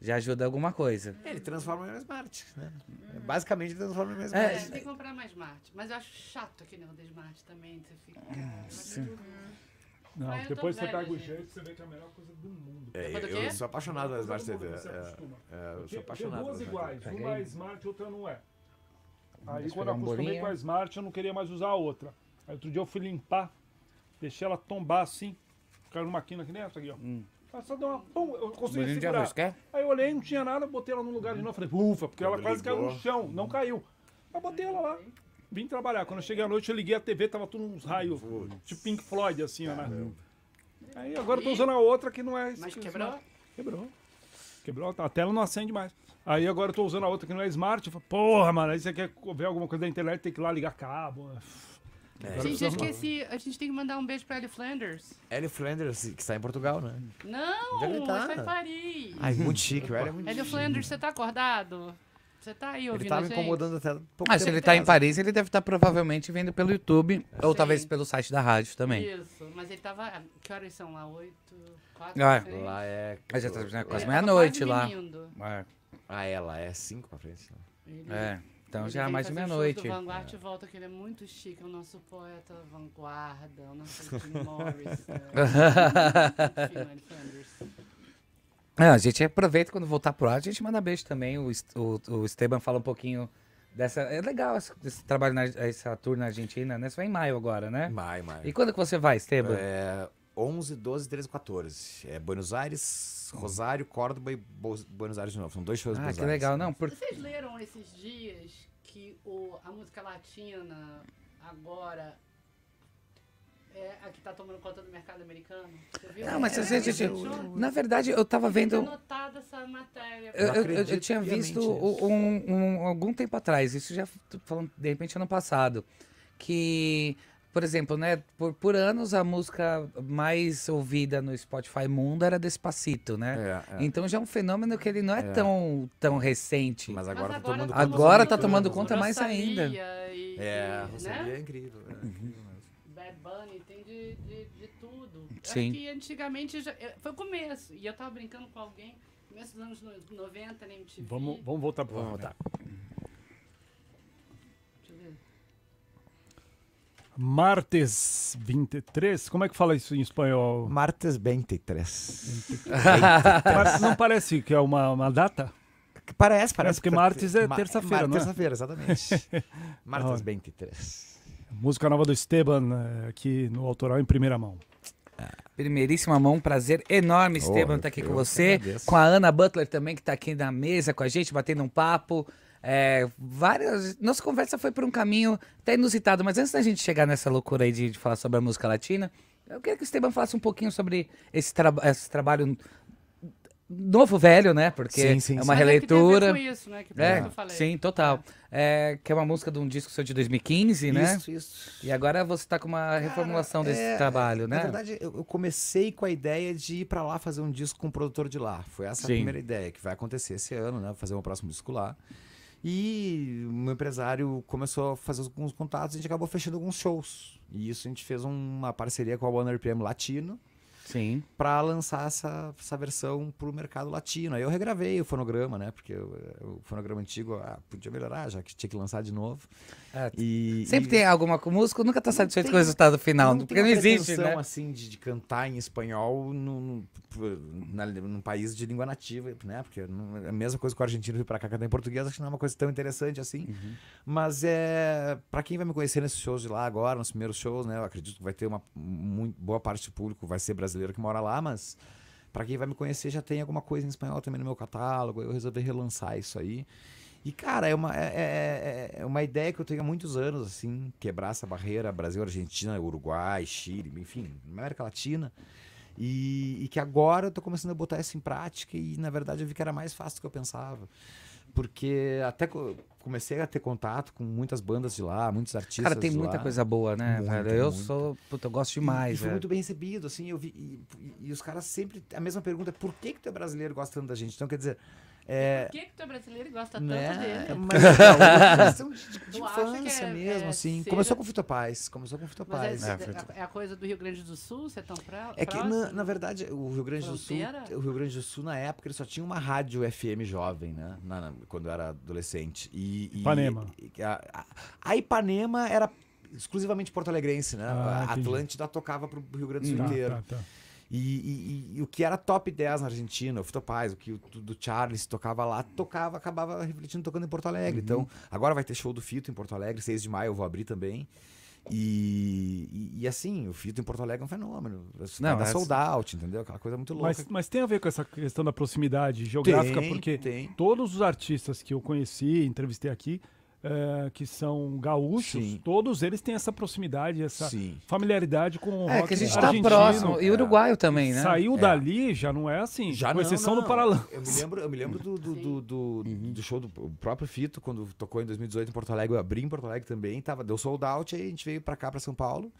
Já ajuda alguma coisa. É, ele transforma em smart, né? Uhum. Basicamente ele transforma em é, smart. É, tem que comprar mais smart. Mas eu acho chato aquele negócio de smart também. Você fica. Não, depois você pega o jeito você vê que é a melhor coisa do mundo. É, tá eu, eu sou apaixonado pela Smart TV. É, é, eu sou apaixonado. Tem duas iguais, uma é Smart e outra não é. Aí quando eu acostumei com a Smart, eu não queria mais usar a outra. Aí outro dia eu fui limpar, deixei ela tombar assim, ficar numa quina aqui, ó. Hum. Aí só deu uma. Pum, eu consegui Bolinho segurar. Arroz, Aí eu olhei, não tinha nada, botei ela num lugar de uhum. novo, falei, ufa, porque ela quase caiu no chão, não caiu. Aí botei ela lá vim trabalhar. Quando eu cheguei à noite, eu liguei a TV, tava tudo uns raios, tipo Pink Floyd, assim, ó, né? Aí agora eu tô usando a outra que não é. Mas quebrou? Smart. Quebrou. Quebrou, a tela não acende mais. Aí agora eu tô usando a outra que não é smart. Eu falo, porra, mano, aí você quer ver alguma coisa da internet, tem que ir lá ligar cabo. É. é. Gente, eu esqueci. A gente tem que mandar um beijo pra Ellie Flanders. Ellie Flanders, que está em Portugal, né? Não, já ele tá? está em Paris. Ai, muito chique, velho. Ellie é Flanders, você tá acordado? Você tá aí ouvindo Ele tava incomodando até pouco Mas se ele tá em Paris, ele deve estar tá provavelmente vendo pelo YouTube ou talvez pelo site da rádio também. Isso, mas ele tava... Que horas são lá? Oito, quatro, ah, Lá é... Mas já tá né, quase é é, meia-noite tá lá. É. Ah, ela é, é cinco pra frente. Ele... É. Então ele já é mais de meia-noite. O Vanguard é. volta, que ele é muito chique, o nosso poeta vanguarda, o nosso Jim Morris. é, Anderson. É, a gente aproveita quando voltar pro ar, a gente manda beijo também. O, o, o Esteban fala um pouquinho dessa. É legal esse, esse trabalho, na, essa tour na Argentina, né? Você vai em maio agora, né? Maio, maio. E quando que você vai, Esteban? É 11, 12, 13, 14. É Buenos Aires, Rosário, Córdoba e Bo Buenos Aires de novo. São dois shows Ah, que Aires. legal, não. Por... Vocês leram esses dias que o, a música latina agora é, a que está tomando conta do mercado americano. Não, mas é, gente, é, é, é, na verdade, eu estava vendo. Eu anotado essa matéria. Eu, eu, eu, eu tinha visto um, um, algum tempo atrás, isso já falando, de repente, ano passado, que, por exemplo, né, por, por anos a música mais ouvida no Spotify mundo era Despacito, né? É, então já é um fenômeno que ele não é, Tão, tão recente. Mas agora, mas agora tá tomando agora tá conta. Agora tá né? tomando conta mais ainda. E, é, né? é incrível. É né? incrível. Uhum urbana tem de, de, de tudo. É Sim. Acho que antigamente já, foi o começo. E eu tava brincando com alguém, começo dos anos 90 nem MTV. Vamos, vamos voltar pro Vamos né? voltar. Deixa eu ver. Martes 23, como é que fala isso em espanhol? Martes 23. 23. Não parece que é uma, uma data? Parece, parece. É porque martes é terça-feira, né? é? Terça-feira, exatamente. Martes 23. Música nova do Esteban, é, aqui no autoral em primeira mão. Ah. Primeiríssima mão, um prazer enorme, oh, Esteban, estar tá aqui com você. Com a Ana Butler também, que está aqui na mesa com a gente, batendo um papo. É, várias. Nossa conversa foi por um caminho até inusitado, mas antes da gente chegar nessa loucura aí de, de falar sobre a música latina, eu queria que o Esteban falasse um pouquinho sobre esse, tra... esse trabalho novo velho, né? Porque sim, sim, é uma sim. É releitura. Que isso, né? que é, sim, total. É, que é uma música de um disco seu de 2015, isso, né? Isso, isso. E agora você está com uma reformulação Cara, desse é, trabalho, né? Na verdade, eu comecei com a ideia de ir para lá fazer um disco com o produtor de lá. Foi essa a primeira ideia que vai acontecer esse ano, né? fazer um próximo disco lá. E o meu empresário começou a fazer alguns contatos e a gente acabou fechando alguns shows. E isso a gente fez uma parceria com a Warner RPM Latino Sim. para lançar essa, essa versão o mercado latino. Aí eu regravei o fonograma, né? Porque o, o fonograma antigo ah, podia melhorar, já que tinha que lançar de novo. É, e, sempre e... tem alguma com músico, nunca tá satisfeito tem, com o resultado final, não porque não existe, né? assim de, de, cantar em espanhol no, no, na, num país de língua nativa, né? Porque não, é a mesma coisa com o argentino vir para cá cantar em português, acho que não é uma coisa tão interessante assim. Uhum. Mas é para quem vai me conhecer nesses shows de lá agora, nos primeiros shows, né? Eu acredito que vai ter uma muito, boa parte do público vai ser brasileiro que mora lá, mas para quem vai me conhecer já tem alguma coisa em espanhol também no meu catálogo. Eu resolvi relançar isso aí. E, cara, é uma, é, é, é, é, uma ideia que eu tenho há muitos anos, assim, quebrar essa barreira Brasil, Argentina, Uruguai, Chile, enfim, América Latina. E, e que agora eu tô começando a botar isso em prática e, na verdade, eu vi que era mais fácil do que eu pensava. Porque até comecei a ter contato com muitas bandas de lá, muitos artistas. Cara, tem muita lá. coisa boa, né, Eu sou. Puta, eu gosto demais. E, e foi muito bem recebido, assim. Eu vi, e, e, os caras sempre. A mesma pergunta: é, por que, que tu é brasileiro gostando da gente? Então, quer dizer é, por que, que tu né? é brasileiro e gosta né? tanto dele? Mas é questão de, de, infância é, mesmo, é, assim. Ser... Começou com Fito Paz. Começou com é é, Fito Paz. É, a, a, coisa do Rio Grande do Sul, você é tão pra, É que, na, na, verdade, o Rio Grande Fronteira? do Sul. O Rio Grande do Sul, na época, ele só tinha uma rádio FM jovem, né? Na, na, quando eu era adolescente. E, e Ipanema. E, a, a Ipanema era exclusivamente porto-alegrense, né? Ah, a Atlântida entendi. tocava pro Rio Grande do Sul tá, inteiro. Tá, tá. E, e, e, o que era top 10 na Argentina, o Fito Paz, o que o, do Charles tocava lá, tocava, acabava refletindo tocando em Porto Alegre. Uhum. Então, agora vai ter show do Fito em Porto Alegre, 6 de maio eu vou abrir também. E, e, e, assim, o Fito em Porto Alegre é um fenômeno. Não, dá sold out, entendeu? Aquela coisa muito louca. Mas, mas, tem a ver com essa questão da proximidade geográfica, tem, porque tem. todos os artistas que eu conheci, entrevistei aqui, é, que são gaúchos, Sim. todos eles têm essa proximidade, essa Sim. familiaridade com o é, rock que a gente está próximo. E uruguaio também, né? Saiu é. dali, já não é assim, já com não, exceção não. do Paralã. Eu me lembro, eu me lembro do, do, do, do, uhum. do show do próprio Fito, quando tocou em 2018 em Porto Alegre. Eu abri em Porto Alegre também, tava, deu sold out, aí a gente veio para cá, para São Paulo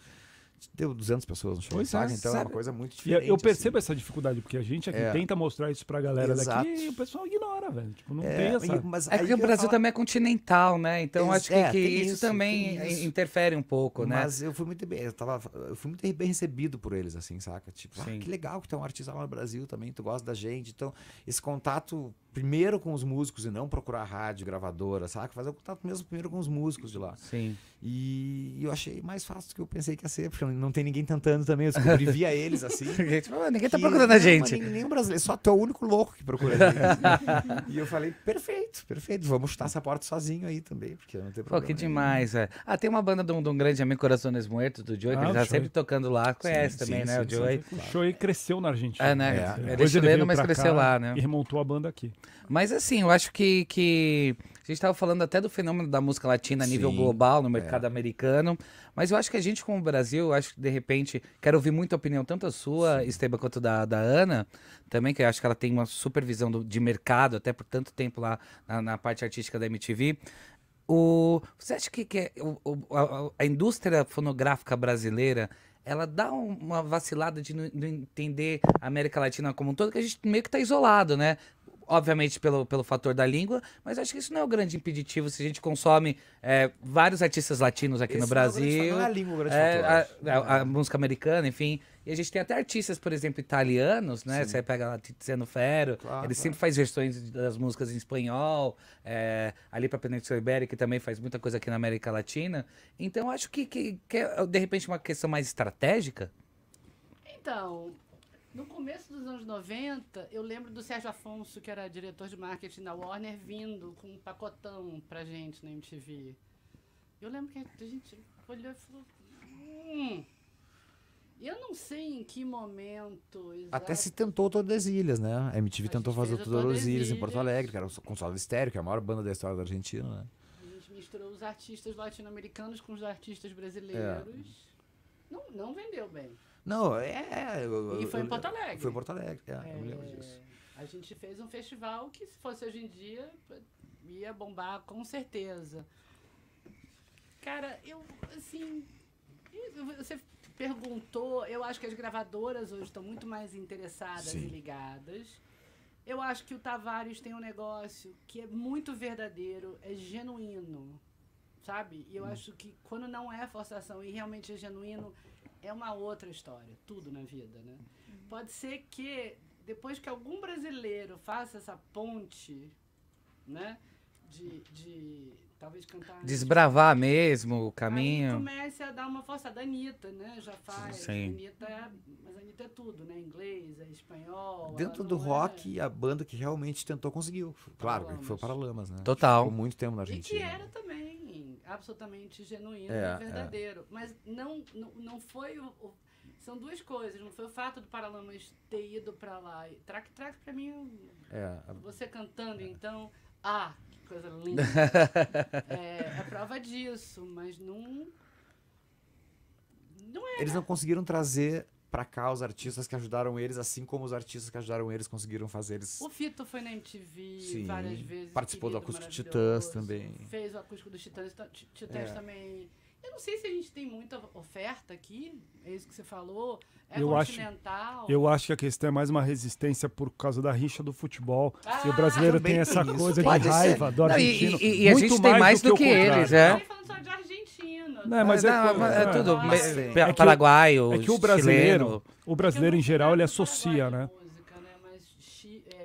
deu 200 pessoas no show, pois sabe? É, então sabe? é uma coisa muito diferente. Eu, eu percebo assim. essa dificuldade, porque a gente aqui é. tenta mostrar isso pra galera Exato. daqui e o pessoal ignora, velho. Tipo, não é, tem essa... Mas é que o Brasil falar... também é continental, né? Então Ex acho que, é, que isso, isso, também isso. interfere um pouco, né? Mas eu fui muito bem, eu, tava, eu fui muito bem recebido por eles, assim, saca? Tipo, ah, que legal que tem um artista lá no Brasil também, tu gosta da gente. Então, esse contato primeiro com os músicos e não procurar rádio, gravadora, saca? Fazer o contato mesmo primeiro com os músicos de lá. Sim. E, e eu achei mais fácil do que eu pensei que ia ser, porque eu não tem ninguém tentando também. Eu descobri via eles, assim. gente, ah, ninguém tá procurando a gente. Não, nenhum brasileiro, só tu é o único louco que procura a assim. e eu falei, perfeito, perfeito, vamos chutar essa porta sozinho aí também, porque não tem problema. Pô, que demais, é. Ah, tem uma banda de um, de um grande amigo Corações Muertos, do Joey, ah, que ele tá sempre tocando lá, conhece sim, também, sim, né, sim, o Joey. Claro. O Joey cresceu na Argentina. É, né? É, é. Ele é mas cresceu lá, né? E remontou a banda aqui. Mas assim, eu acho que... que a gente estava falando até do fenômeno da música latina a nível Sim, global, no é. mercado é. americano. Mas eu acho que a gente, como Brasil, acho que de repente. Quero ouvir muita opinião, tanto a sua, Sim. Esteban, quanto da, da Ana, também, que eu acho que ela tem uma supervisão do, de mercado, até por tanto tempo lá na, na parte artística da MTV. O, você acha que, que é, o, a, a, indústria fonográfica brasileira ela dá uma vacilada de não entender a América Latina como um todo, que a gente meio que está isolado, né? obviamente pelo, pelo fator da língua, mas acho que isso não é o grande impeditivo se a gente consome é, vários artistas latinos aqui Esse no é Brasil. Não é a língua, o grande é, fator, a, a, é, a, música americana, enfim. E a gente tem até artistas, por exemplo, italianos, né? Sim. Você pega lá Tiziano Ferro, claro, ele claro. sempre faz versões das músicas em espanhol, é, ali para a Península Ibérica também faz muita coisa aqui na América Latina. Então acho que, que, que é, de repente, uma questão mais estratégica. Então, no começo dos anos 90, eu lembro do Sérgio Afonso, que era diretor de marketing da Warner, vindo com um pacotão pra gente na MTV. Eu lembro que a gente olhou e falou. Hum. Eu não sei em que momento. Exato. Até se tentou Todas as Ilhas, né? A MTV a tentou fazer Todas, as ilhas, ilhas em Porto Alegre, que era com console Estéreo, que é a maior banda da história da Argentina, né? A gente misturou os artistas latino-americanos com os artistas é. brasileiros. É. Não, não vendeu bem. Não, é, é. Eu, e foi eu, em Porto Alegre. Foi em Porto Alegre, é, é, eu me lembro é, disso. A gente fez um festival que, se fosse hoje em dia, ia bombar com certeza. Cara, eu, assim. Você perguntou, eu acho que as gravadoras hoje estão muito mais interessadas Sim. e ligadas. Eu acho que o Tavares tem um negócio que é muito verdadeiro, é genuíno, sabe? E eu hum. acho que quando não é forçação e realmente é genuíno, é uma outra história, tudo na vida, né? Uhum. Pode ser que depois que algum brasileiro faça essa ponte, né? De, de talvez cantar. Desbravar mesmo o caminho. comece a dar uma forçada. A Anitta, né? Já faz. Sim. Anitta é, mas a Anitta é tudo, né? Inglês, é espanhol. Dentro do é rock, é... a banda que realmente tentou conseguiu. Claro, Paralamas. foi para lamas, né? Total. Ficou muito tempo na Argentina. E que era também absolutamente genuíno é, e é. verdadeiro. É. Mas não, não, não foi o, o, São duas coisas. Não foi o fato do Paralamas ter ido para lá. e Track Track, para mim, é. você cantando, então. Ah, que coisa linda. É, é, prova disso, mas não. não é. Eles não conseguiram trazer para cá os artistas que ajudaram eles, assim como os artistas que ajudaram eles conseguiram fazer eles. O Fito foi na MTV Sim, várias vezes. Participou querido, do acústico Titãs também. Fez o acústico dos Titãs. Então, Titãs é. também eu não sei se a gente tem muita oferta aqui, é isso que você falou, é eu continental. Acho, eu acho que a questão é mais uma resistência por causa da rixa do futebol. Ah, e o brasileiro tem essa coisa de raiva ser. do argentino. Não, e, e, e a gente tem mais do, do que, que eles, é. Tá falando só de argentino. Não, é, mas não, é, é, não, é, é, tudo. Mas, é, é paraguaio, É que o brasileiro, chileno, o brasileiro em geral, ele associa, né? né?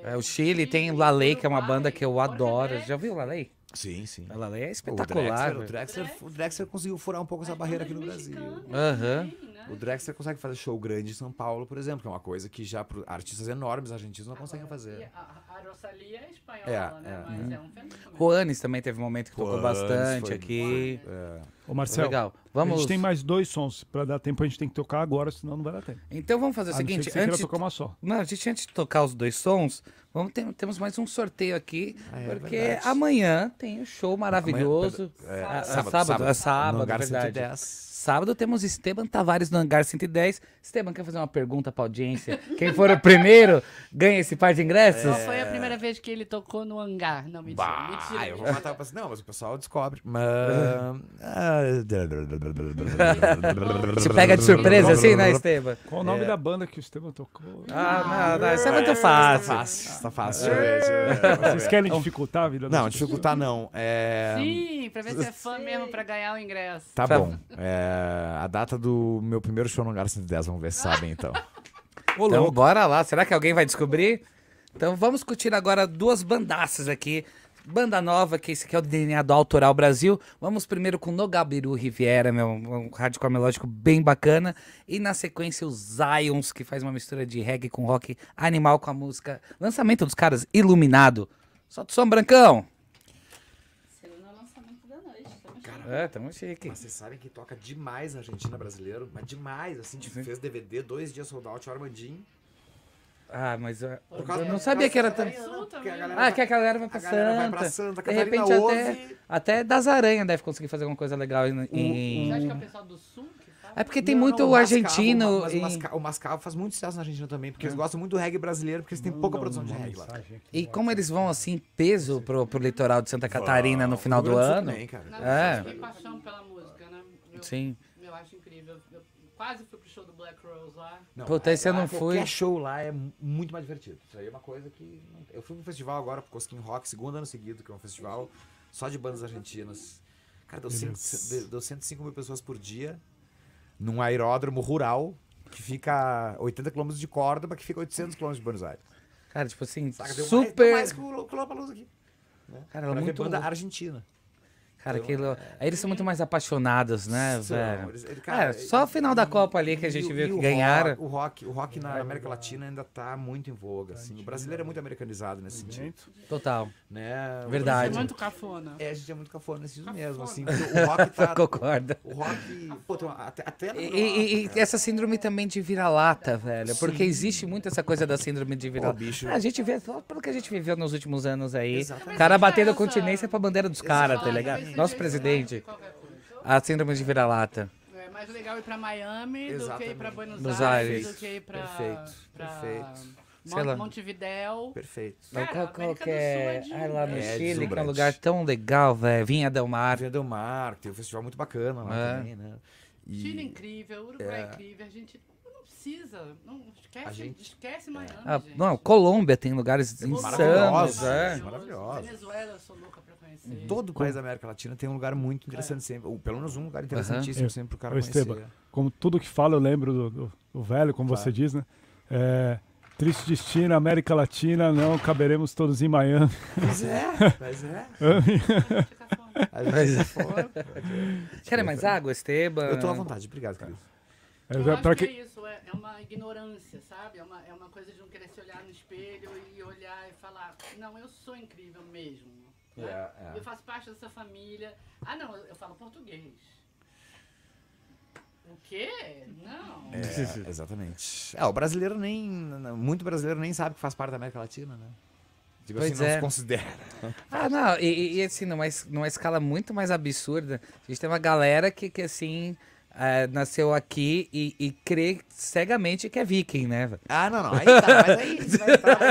É, é, o Chile, Chile tem La Lei, que é uma banda que eu adoro. Já viu La Lei? Sim, sim. Ela é espetacular. O Drexler, o Drexler, o Drexler conseguiu furar um pouco essa barreira aqui no Brasil. Aham. Uhum. O Drexler consegue fazer show grande em São Paulo, por exemplo, que é uma coisa que já artistas enormes argentinos não Agora, conseguem fazer. A, a Rosalia é espanhola, é, né? É. Mas é, é um fenômeno. Juanes também teve um momento que Juanes tocou bastante aqui. Ô, Marcelo, legal. Vamos... a gente tem mais dois sons para dar tempo, a gente tem que tocar agora, senão não vai dar tempo. Então vamos fazer o a seguinte, antes de... tocar uma só. Não, a gente antes de tocar os dois sons, vamos ter, temos mais um sorteio aqui, ah, é, porque é amanhã tem um show maravilhoso. Amanhã, é, ah, é, sábado, sábado, sábado, sábado, sábado, no lugar verdade. 110 sábado temos Esteban Tavares no Hangar 110. Esteban, quer fazer uma pergunta pra audiência? Quem for o primeiro ganha esse par de ingressos? Não foi a primeira vez que ele tocou no Hangar. Não, mentira. Bah, mentira. Eu vou matar pra... Não, mas o pessoal descobre. Mas... Te pega de surpresa assim, né, Esteban? Qual o nome é. da banda que o Esteban tocou? Ah, não, não. Isso é muito fácil. Tá fácil. Está fácil. É. Vocês querem então, dificultar a vida? Não, dificultar não. É... Sim, pra ver se é fã Sim. mesmo pra ganhar o ingresso. Tá bom. É... Ah, a data do meu primeiro show no Hangar 110, vamos ver se sabem então. então bora lá, será que alguém vai descobrir? Então vamos curtir agora duas bandaças aqui. Banda nova, que esse aqui é o DNA do Autoral Brasil. Vamos primeiro com Nogabiru Riviera, meu, um hardcore melódico bem bacana. E na sequência, o Zions, que faz uma mistura de reggae com rock animal com a música. Lançamento dos caras Iluminado. Solta o som, Brancão! É, tamo chique. Mas vocês sabem que toca demais na Argentina brasileiro, mas demais, assim, tipo, fez DVD, dois dias sold out, Armandinho. Ah, mas eu, eu não sabia que era tão. Né? Ah, que a galera vai pra, Santa. Vai pra Santa. De repente, até, até das aranhas deve conseguir fazer alguma coisa legal. Em, em... Você acha que é o pessoal do Sul é porque tem não, muito não, o argentino. Mascavo, e... o Mascavo faz muito sucesso na Argentina também, porque é. eles gostam muito do reggae brasileiro, porque eles têm pouca produção de reggae lá. E como eles vão assim, peso pro, pro litoral de Santa Catarina no final do ano. Também, cara. É. paixão pela música, né? Eu, Sim. Eu acho incrível. Eu quase fui pro show do Black Rose lá. Não, Puta, aí eu não foi. show lá é muito mais divertido. Isso aí é uma coisa que. Eu fui pro festival agora, pro Skin Rock, segundo ano seguido, que é um festival só de bandas argentinas. Cara, deu, cento deu 105 mil pessoas por dia num aeródromo rural que fica a 80 km de Córdoba, que fica 800 km de Buenos Aires. Cara, tipo assim, Saca, super... Mais, mais que o, que o aqui. Né? Cara, ela é muito... da Argentina. Cara, então, aquilo. É. eles são muito mais apaixonados, né, são, velho? Eles, ele, cara, é, só o final da Copa ali que a gente e, viu e que ganharam. Rock, o rock, o rock na América Latina ainda tá muito em voga, assim. O brasileiro é muito americanizado nesse uhum. sentido. Total. Né? Verdade. A gente é muito cafona. É, a gente é muito cafona nesse sentido mesmo, assim. O rock tá. Concorda. O rock. Pô, uma, até, até e, e, essa síndrome também de vira-lata, velho. Sim. Porque existe muito essa coisa da síndrome de vira-lata. É, a gente vê, pelo que a gente viveu nos últimos anos aí. Exatamente. cara batendo continência pra bandeira dos caras, tá ligado? nosso presidente, né? a síndrome de vira-lata. É mais legal ir para Miami Exatamente. do que ir para Buenos, Buenos Aires, Aires, do que ir para Perfeito. Pra... Perfeito. Montevidéu. Perfeito. Cara, qual, qual que é? Sul é de... Ai, lá no é, Chile, que é um lugar tão legal, velho. Vinha Del Mar. Vinha Del Mar, tem um festival muito bacana lá é. também, né? E... Chile é incrível, Uruguai é, é. incrível, a gente não precisa, não esquece, gente... esquece Miami, ah, Não, Colômbia tem lugares insanos. Maravilhosos, é. Maravilhosos. Venezuela, eu sou louca Conhecer. todo país da América Latina tem um lugar muito é. interessante é. sempre, ou pelo menos um lugar interessantíssimo uhum. sempre para o cara conhecer. É. como tudo que fala, eu lembro do, do, do velho, como claro. você diz, né? É, Triste destino, América Latina, não caberemos todos em Miami. Pois é, pois é. Querem mais água, Esteban? Eu estou à vontade, obrigado, cara. É, eu acho que... é isso, é, é, uma ignorância, sabe? É uma, é uma coisa de não querer se olhar no espelho e olhar e falar, não, eu sou incrível mesmo. É, né? é. Eu faço parte dessa família. Ah, não, eu falo português. O quê? Não. É, exatamente. É, o brasileiro nem. Muito brasileiro nem sabe que faz parte da América Latina, né? Digo assim, pois assim, não se é. considera. Ah, não, e, e assim, numa, numa escala muito mais absurda, a gente tem uma galera que, que assim Uh, nasceu aqui e, e crê cegamente que é viking, né? Ah, não, não. Aí tá, mas aí vai pra...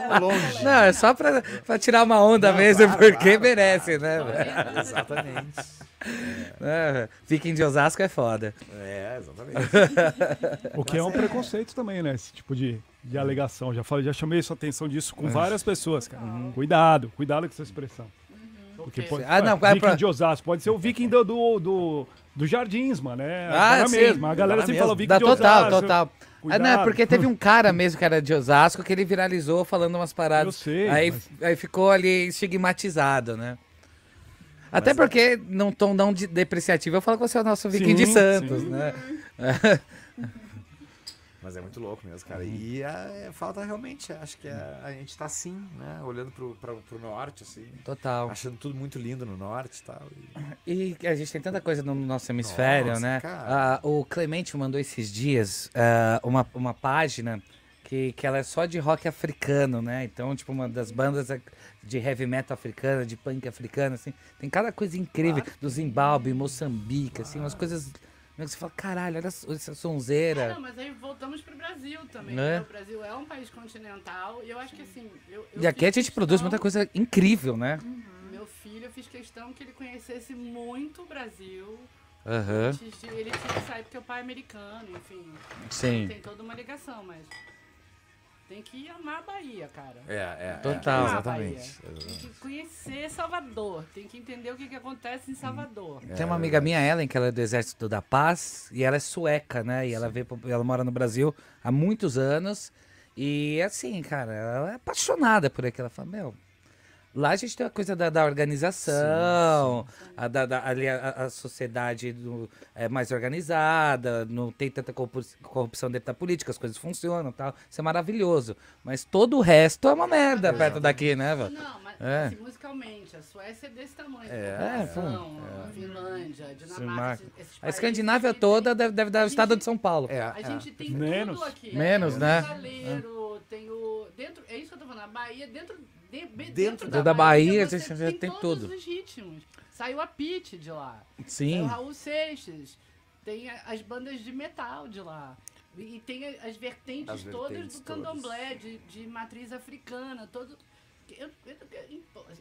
É longe. Não, é só pra, pra tirar uma onda não, mesmo, claro, porque claro, merece, claro, né? Exatamente. É. Né, viking de Osasco é foda. É, exatamente. o que é um é. preconceito também, né? Esse tipo de, de alegação. Já, falei, já chamei sua atenção disso com várias pessoas, cara. Uhum. Cuidado, cuidado com essa expressão. Porque pode, ah, é, não, é, pra... de Osasco, pode ser o viking do, do, do, do Jardins, mano. É ah, a sim, A galera sempre fala o viking da, de total, Osasco. Total, total. Ah, é porque teve um cara mesmo, que era de Osasco, que ele viralizou falando umas paradas. Eu sei. Aí, mas... aí ficou ali estigmatizado, né? Mas Até porque, é... num tom não de depreciativo, eu falo que você é o nosso viking sim, de Santos, sim. né? Uhum. Mas é muito louco mesmo, cara. Uhum. E a, eh, falta realmente, acho que a, é, a gente tá assim, né? Olhando pro, pra, pro norte, assim. Total. Achando tudo muito lindo no norte tal, e tal. E a gente tem tanta coisa no nosso hemisfério, Nossa, né? Ah, o Clemente mandou esses dias eh, uma, uma página que, que ela é só de rock africano, né? Então, tipo, uma das bandas é de heavy metal africana, de punk africano, assim. Tem cada coisa incrível, claro. do Zimbábue, Moçambique, claro. assim, umas coisas né? Você fala, caralho, olha essa sonzeira. Ah, não, mas aí voltamos pro Brasil também. Né? né? O Brasil é um país continental e eu acho que assim. Eu, eu e aqui a gente questão... produz muita coisa incrível, né? Uhum. Meu filho, eu fiz questão que ele conhecesse muito o Brasil. Uhum. Antes de, ele tinha tipo, que sair porque o pai é americano, enfim. Sim. Tem toda uma ligação, mas. Tem que amar a Bahia, cara. É, é. é. Total, exatamente. Tem que conhecer Salvador. Tem que entender o que, que acontece em Salvador. É. Tem uma amiga minha, Ellen, que ela é do Exército da Paz, e ela é sueca, né? E ela, vê, ela mora no Brasil há muitos anos. E assim, cara, ela é apaixonada por aquilo. Ela fala, meu, Lá a gente tem a coisa da, da organização, sim, sim. A, da, ali a, a sociedade do, é mais organizada, não tem tanta corrupção dentro da política, as coisas funcionam tal. Isso é maravilhoso. Mas todo o resto é uma merda perto daqui, né, Não, mas é. assim, musicalmente, a Suécia é desse tamanho. É, é, é. Finlândia, Dinamarca. Esses, a Escandinávia toda deve, deve dar o estado gente, de São Paulo. É, a é. gente tem Menos. tudo aqui. Né? Menos, né? Brasileiro, é. tem o. Dentro, é isso que eu tô falando. A Bahia, é dentro de, dentro, dentro, da, da Bahia, Bahia tem, tem todos tudo. os ritmos. Saiu a Pit de lá. Sim. Saiu Raul Seixas. Tem as bandas de metal de lá. E tem as vertentes as todas vertentes do candomblé, todas. de, de matriz africana. Todo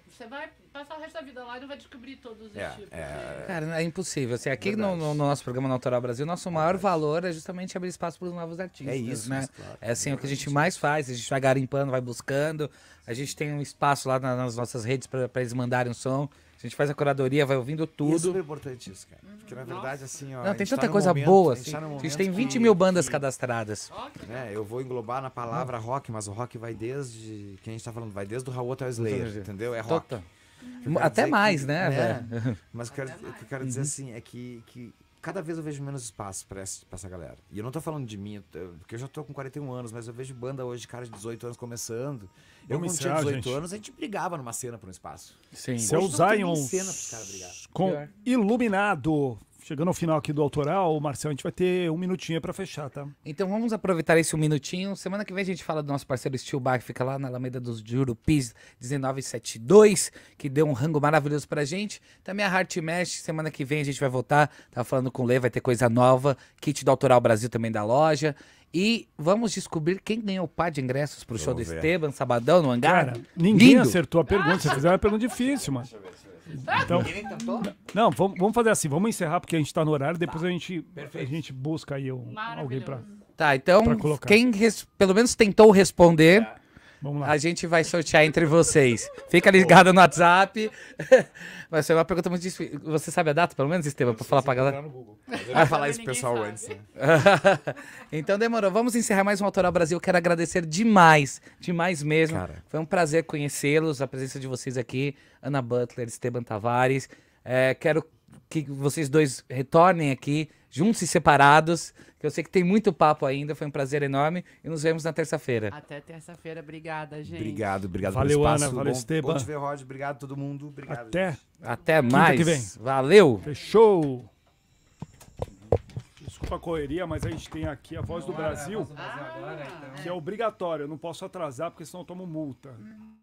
você vai passar o resto da vida lá e não vai descobrir todos os é, tipos. É... Cara, é impossível. Assim, aqui no, no, nosso programa Natural Brasil, nosso maior valor é justamente abrir espaço para os novos artistas. É isso, né? Claro. É assim, o que a gente mais faz, a gente vai garimpando, vai buscando. A gente tem um espaço lá nas nossas redes para eles mandarem o som. A gente faz a curadoria, vai ouvindo é tudo. É super importante isso, cara. Porque na uhum. verdade, assim, ó. Não, tem tá tanta tá coisa momento, boa. Assim. A gente, assim. tá a gente tem 20 que, mil bandas que... cadastradas. É, eu vou englobar na palavra uhum. rock, mas o rock vai desde. Quem a gente tá falando, vai desde o Raul até o Slayer, Entendi. entendeu? É rock. Até mais, que, né? né? Mas o que, eu quero, o que eu quero dizer assim é que cada vez eu vejo menos espaço para essa, pra essa galera. E eu não tô falando de mim, porque eu já tô com 41 anos, mas eu vejo banda hoje, cara de 18 anos começando. eu, Vamos quando tinha 18 gente. anos, a gente brigava numa cena por um espaço. Sim. Hoje é Seu cena pros caras brigar. Com Iluminado chegando ao final aqui do autoral, Marcelo, a gente vai ter um minutinho para fechar, tá? Então vamos aproveitar esse um minutinho. Semana que vem a gente fala do nosso parceiro Steel Bar, que fica lá na Alameda dos Jurupis 1972, que deu um rango maravilhoso pra gente. Também a Heart Mesh, semana que vem a gente vai voltar. Tava tá falando com o Lê, vai ter coisa nova. Kit do Autoral Brasil também da loja. E vamos descobrir quem ganhou o par de ingressos pro show do Esteban, sabadão, no hangar. Cara, ninguém Lindo. acertou a pergunta. Você fizeram uma pergunta difícil, mano. Deixa eu ver, deixa eu ver. Ah, então, não, vamos, vamos fazer assim, vamos encerrar porque a gente está no horário, depois tá. a, gente, a gente busca aí um, alguém para Tá, então, pra quem res, pelo menos tentou responder. É. A gente vai sortear entre vocês. Fica ligado no WhatsApp. Vai ser uma pergunta muito difícil. Você sabe a data, pelo menos, Estevam, para falar para a galera? No Google. Vai falar isso pessoal sabe. antes. então demorou. Vamos encerrar mais um Autoral Brasil. quero agradecer demais, demais mesmo. Cara. Foi um prazer conhecê-los, a presença de vocês aqui, Ana Butler, Esteban Tavares. É, quero que vocês dois retornem aqui, juntos e separados, eu sei que tem muito papo ainda. Foi um prazer enorme e nos vemos na terça-feira. Até terça-feira. Obrigada, gente. Obrigado, obrigado valeu, pelo espaço. Ana, valeu, bom, Esteban. Bom te ver, Rod. Obrigado todo mundo. Obrigado. Até. Até mais. Quinta que vem. Valeu. Fechou. Desculpa a correria, mas a gente tem aqui a Voz do Brasil, é voz do Brasil agora, então. que é obrigatório. Eu não posso atrasar porque senão eu tomo multa. Hum.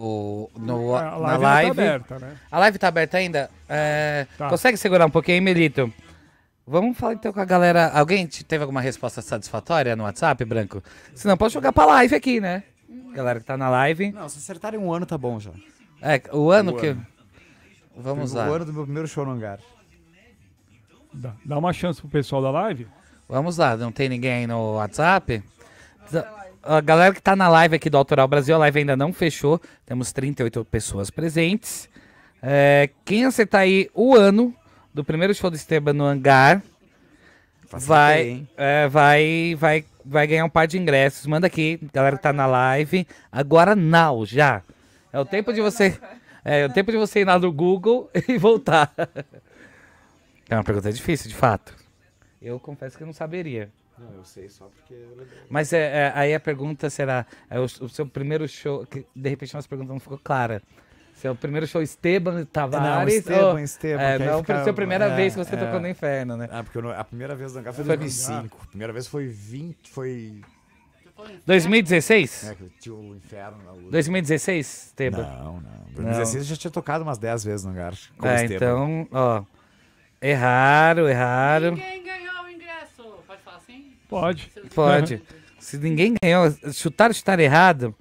O, no, a live na live. Tá aberta, né? A live tá aberta ainda? É, tá. Consegue segurar um pouquinho aí, Melito? Vamos falar então com a galera. Alguém teve alguma resposta satisfatória no WhatsApp, Branco? Se não, pode jogar pra live aqui, né? Galera que tá na live. Não, se acertarem um ano tá bom já. É, o ano o que. Ano. Vamos lá. O ano do meu primeiro show no hangar. Dá, dá uma chance pro pessoal da live? Vamos lá, não tem ninguém aí no WhatsApp? a galera que está na live aqui do Autoral Brasil, a live ainda não fechou. Temos 38 pessoas presentes. É, quem acertar aí o ano do primeiro show do Esteban no hangar vai, é, vai, vai, vai ganhar um par de ingressos. Manda aqui, galera que tá na live. Agora não, já. É o tempo de você. É, é o tempo de você ir lá no Google e voltar. É uma pergunta difícil, de fato. Eu confesso que eu não saberia. Não, eu sei só porque eu lembrei. Mas é, é, aí a pergunta será: é o, o, seu primeiro show. Que de repente nossa pergunta não ficou clara. Seu é primeiro show Esteban Tavares. Não, Esteban, ou, Esteban. É, não, fica, foi a primeira é, vez que você é, tocou no inferno, né? Ah, porque eu, a primeira vez no foi em 2005. A primeira vez foi 20. Foi. 2016? É, que eu tinha o inferno na luz. 2016, Esteban? Não, não. 2016 eu já tinha tocado umas 10 vezes no lugar. Com é, Esteban. então, ó. Erraram, erraram. Ninguém Pode. Pode. Se ninguém ganhou, chutar chutar errado.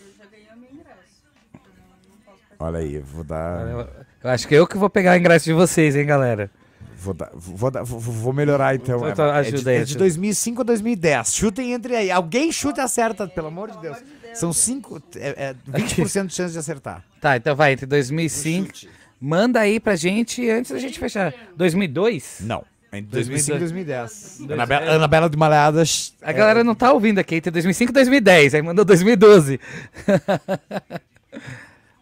Eu já ganhei meu ingresso. não posso Olha aí, vou dar. Eu, acho que eu que vou pegar o ingresso de vocês, hein, galera. Vou, dar, vou, dar, vou, vou melhorar então. Tô, então, então, é, ajuda de, aí, é de 2005 a 2010. Chutem entre aí. Alguém chuta e acerta, é, pelo amor de Deus. Deus São cinco, é, é 20% de chance de acertar. Tá, então vai, entre 2005. Manda aí pra gente antes da gente fechar. 2002? Não. Entre 2005 e 2010. Anabela, Anabela de Malhadas. A galera é... não tá ouvindo aqui, entre 2005 e 2010, aí mandou 2012.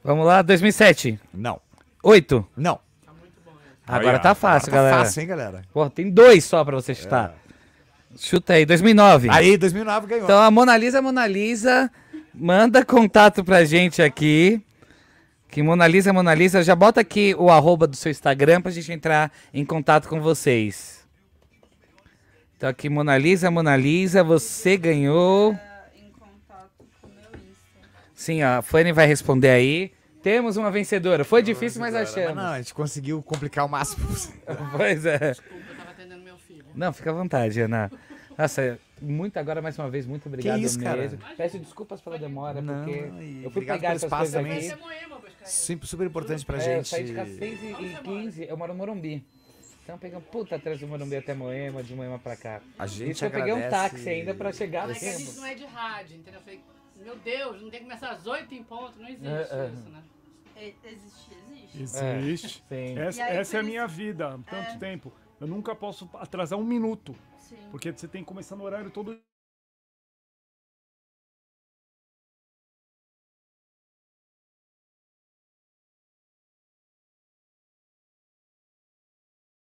Vamos lá, 2007. Não. 8. Não. Tá muito bom, Agora aí, tá fácil, agora tá galera. Tá fácil, hein, galera? Pô, tem dois só pra você chutar. É. Chuta aí, 2009. Aí, 2009 ganhou. Então a Monalisa, Monalisa, manda contato pra gente aqui. Que Mona Lisa, é Mona Lisa, já bota aqui o arroba do seu Instagram pra gente entrar em contato com vocês. Então aqui, Mona Lisa, Mona Lisa, você ganhou. Em contato com o meu Sim, a Fanny vai responder aí. Temos uma vencedora. Foi difícil, mas achamos. Mas não, a gente conseguiu complicar o máximo possível. pois é. Desculpa, eu tava atendendo meu filho. Não, fica à vontade, Ana. Nossa, muito agora, mais uma vez, muito obrigado isso, mesmo. Cara? Peço desculpas pela demora, Não, porque eu fui pegar essas coisas também. aqui. Sempre super importante é, pra é, gente. Eu saí de casa 6 e, 15, eu moro no Morumbi. Então peguei um puta atrás do Morumbi até Moema, de Moema pra cá. A gente Isso agradece... eu peguei um táxi ainda pra chegar no tempo. É que a gente não é de rádio, entendeu? Eu falei, meu Deus, não tem que começar às 8 em ponto, não existe é, é. isso, né? Existe, existe. Existe. É, essa, aí, essa é a minha vida, tanto tempo. Eu nunca posso atrasar um minuto. Porque você tem que começar no horário todo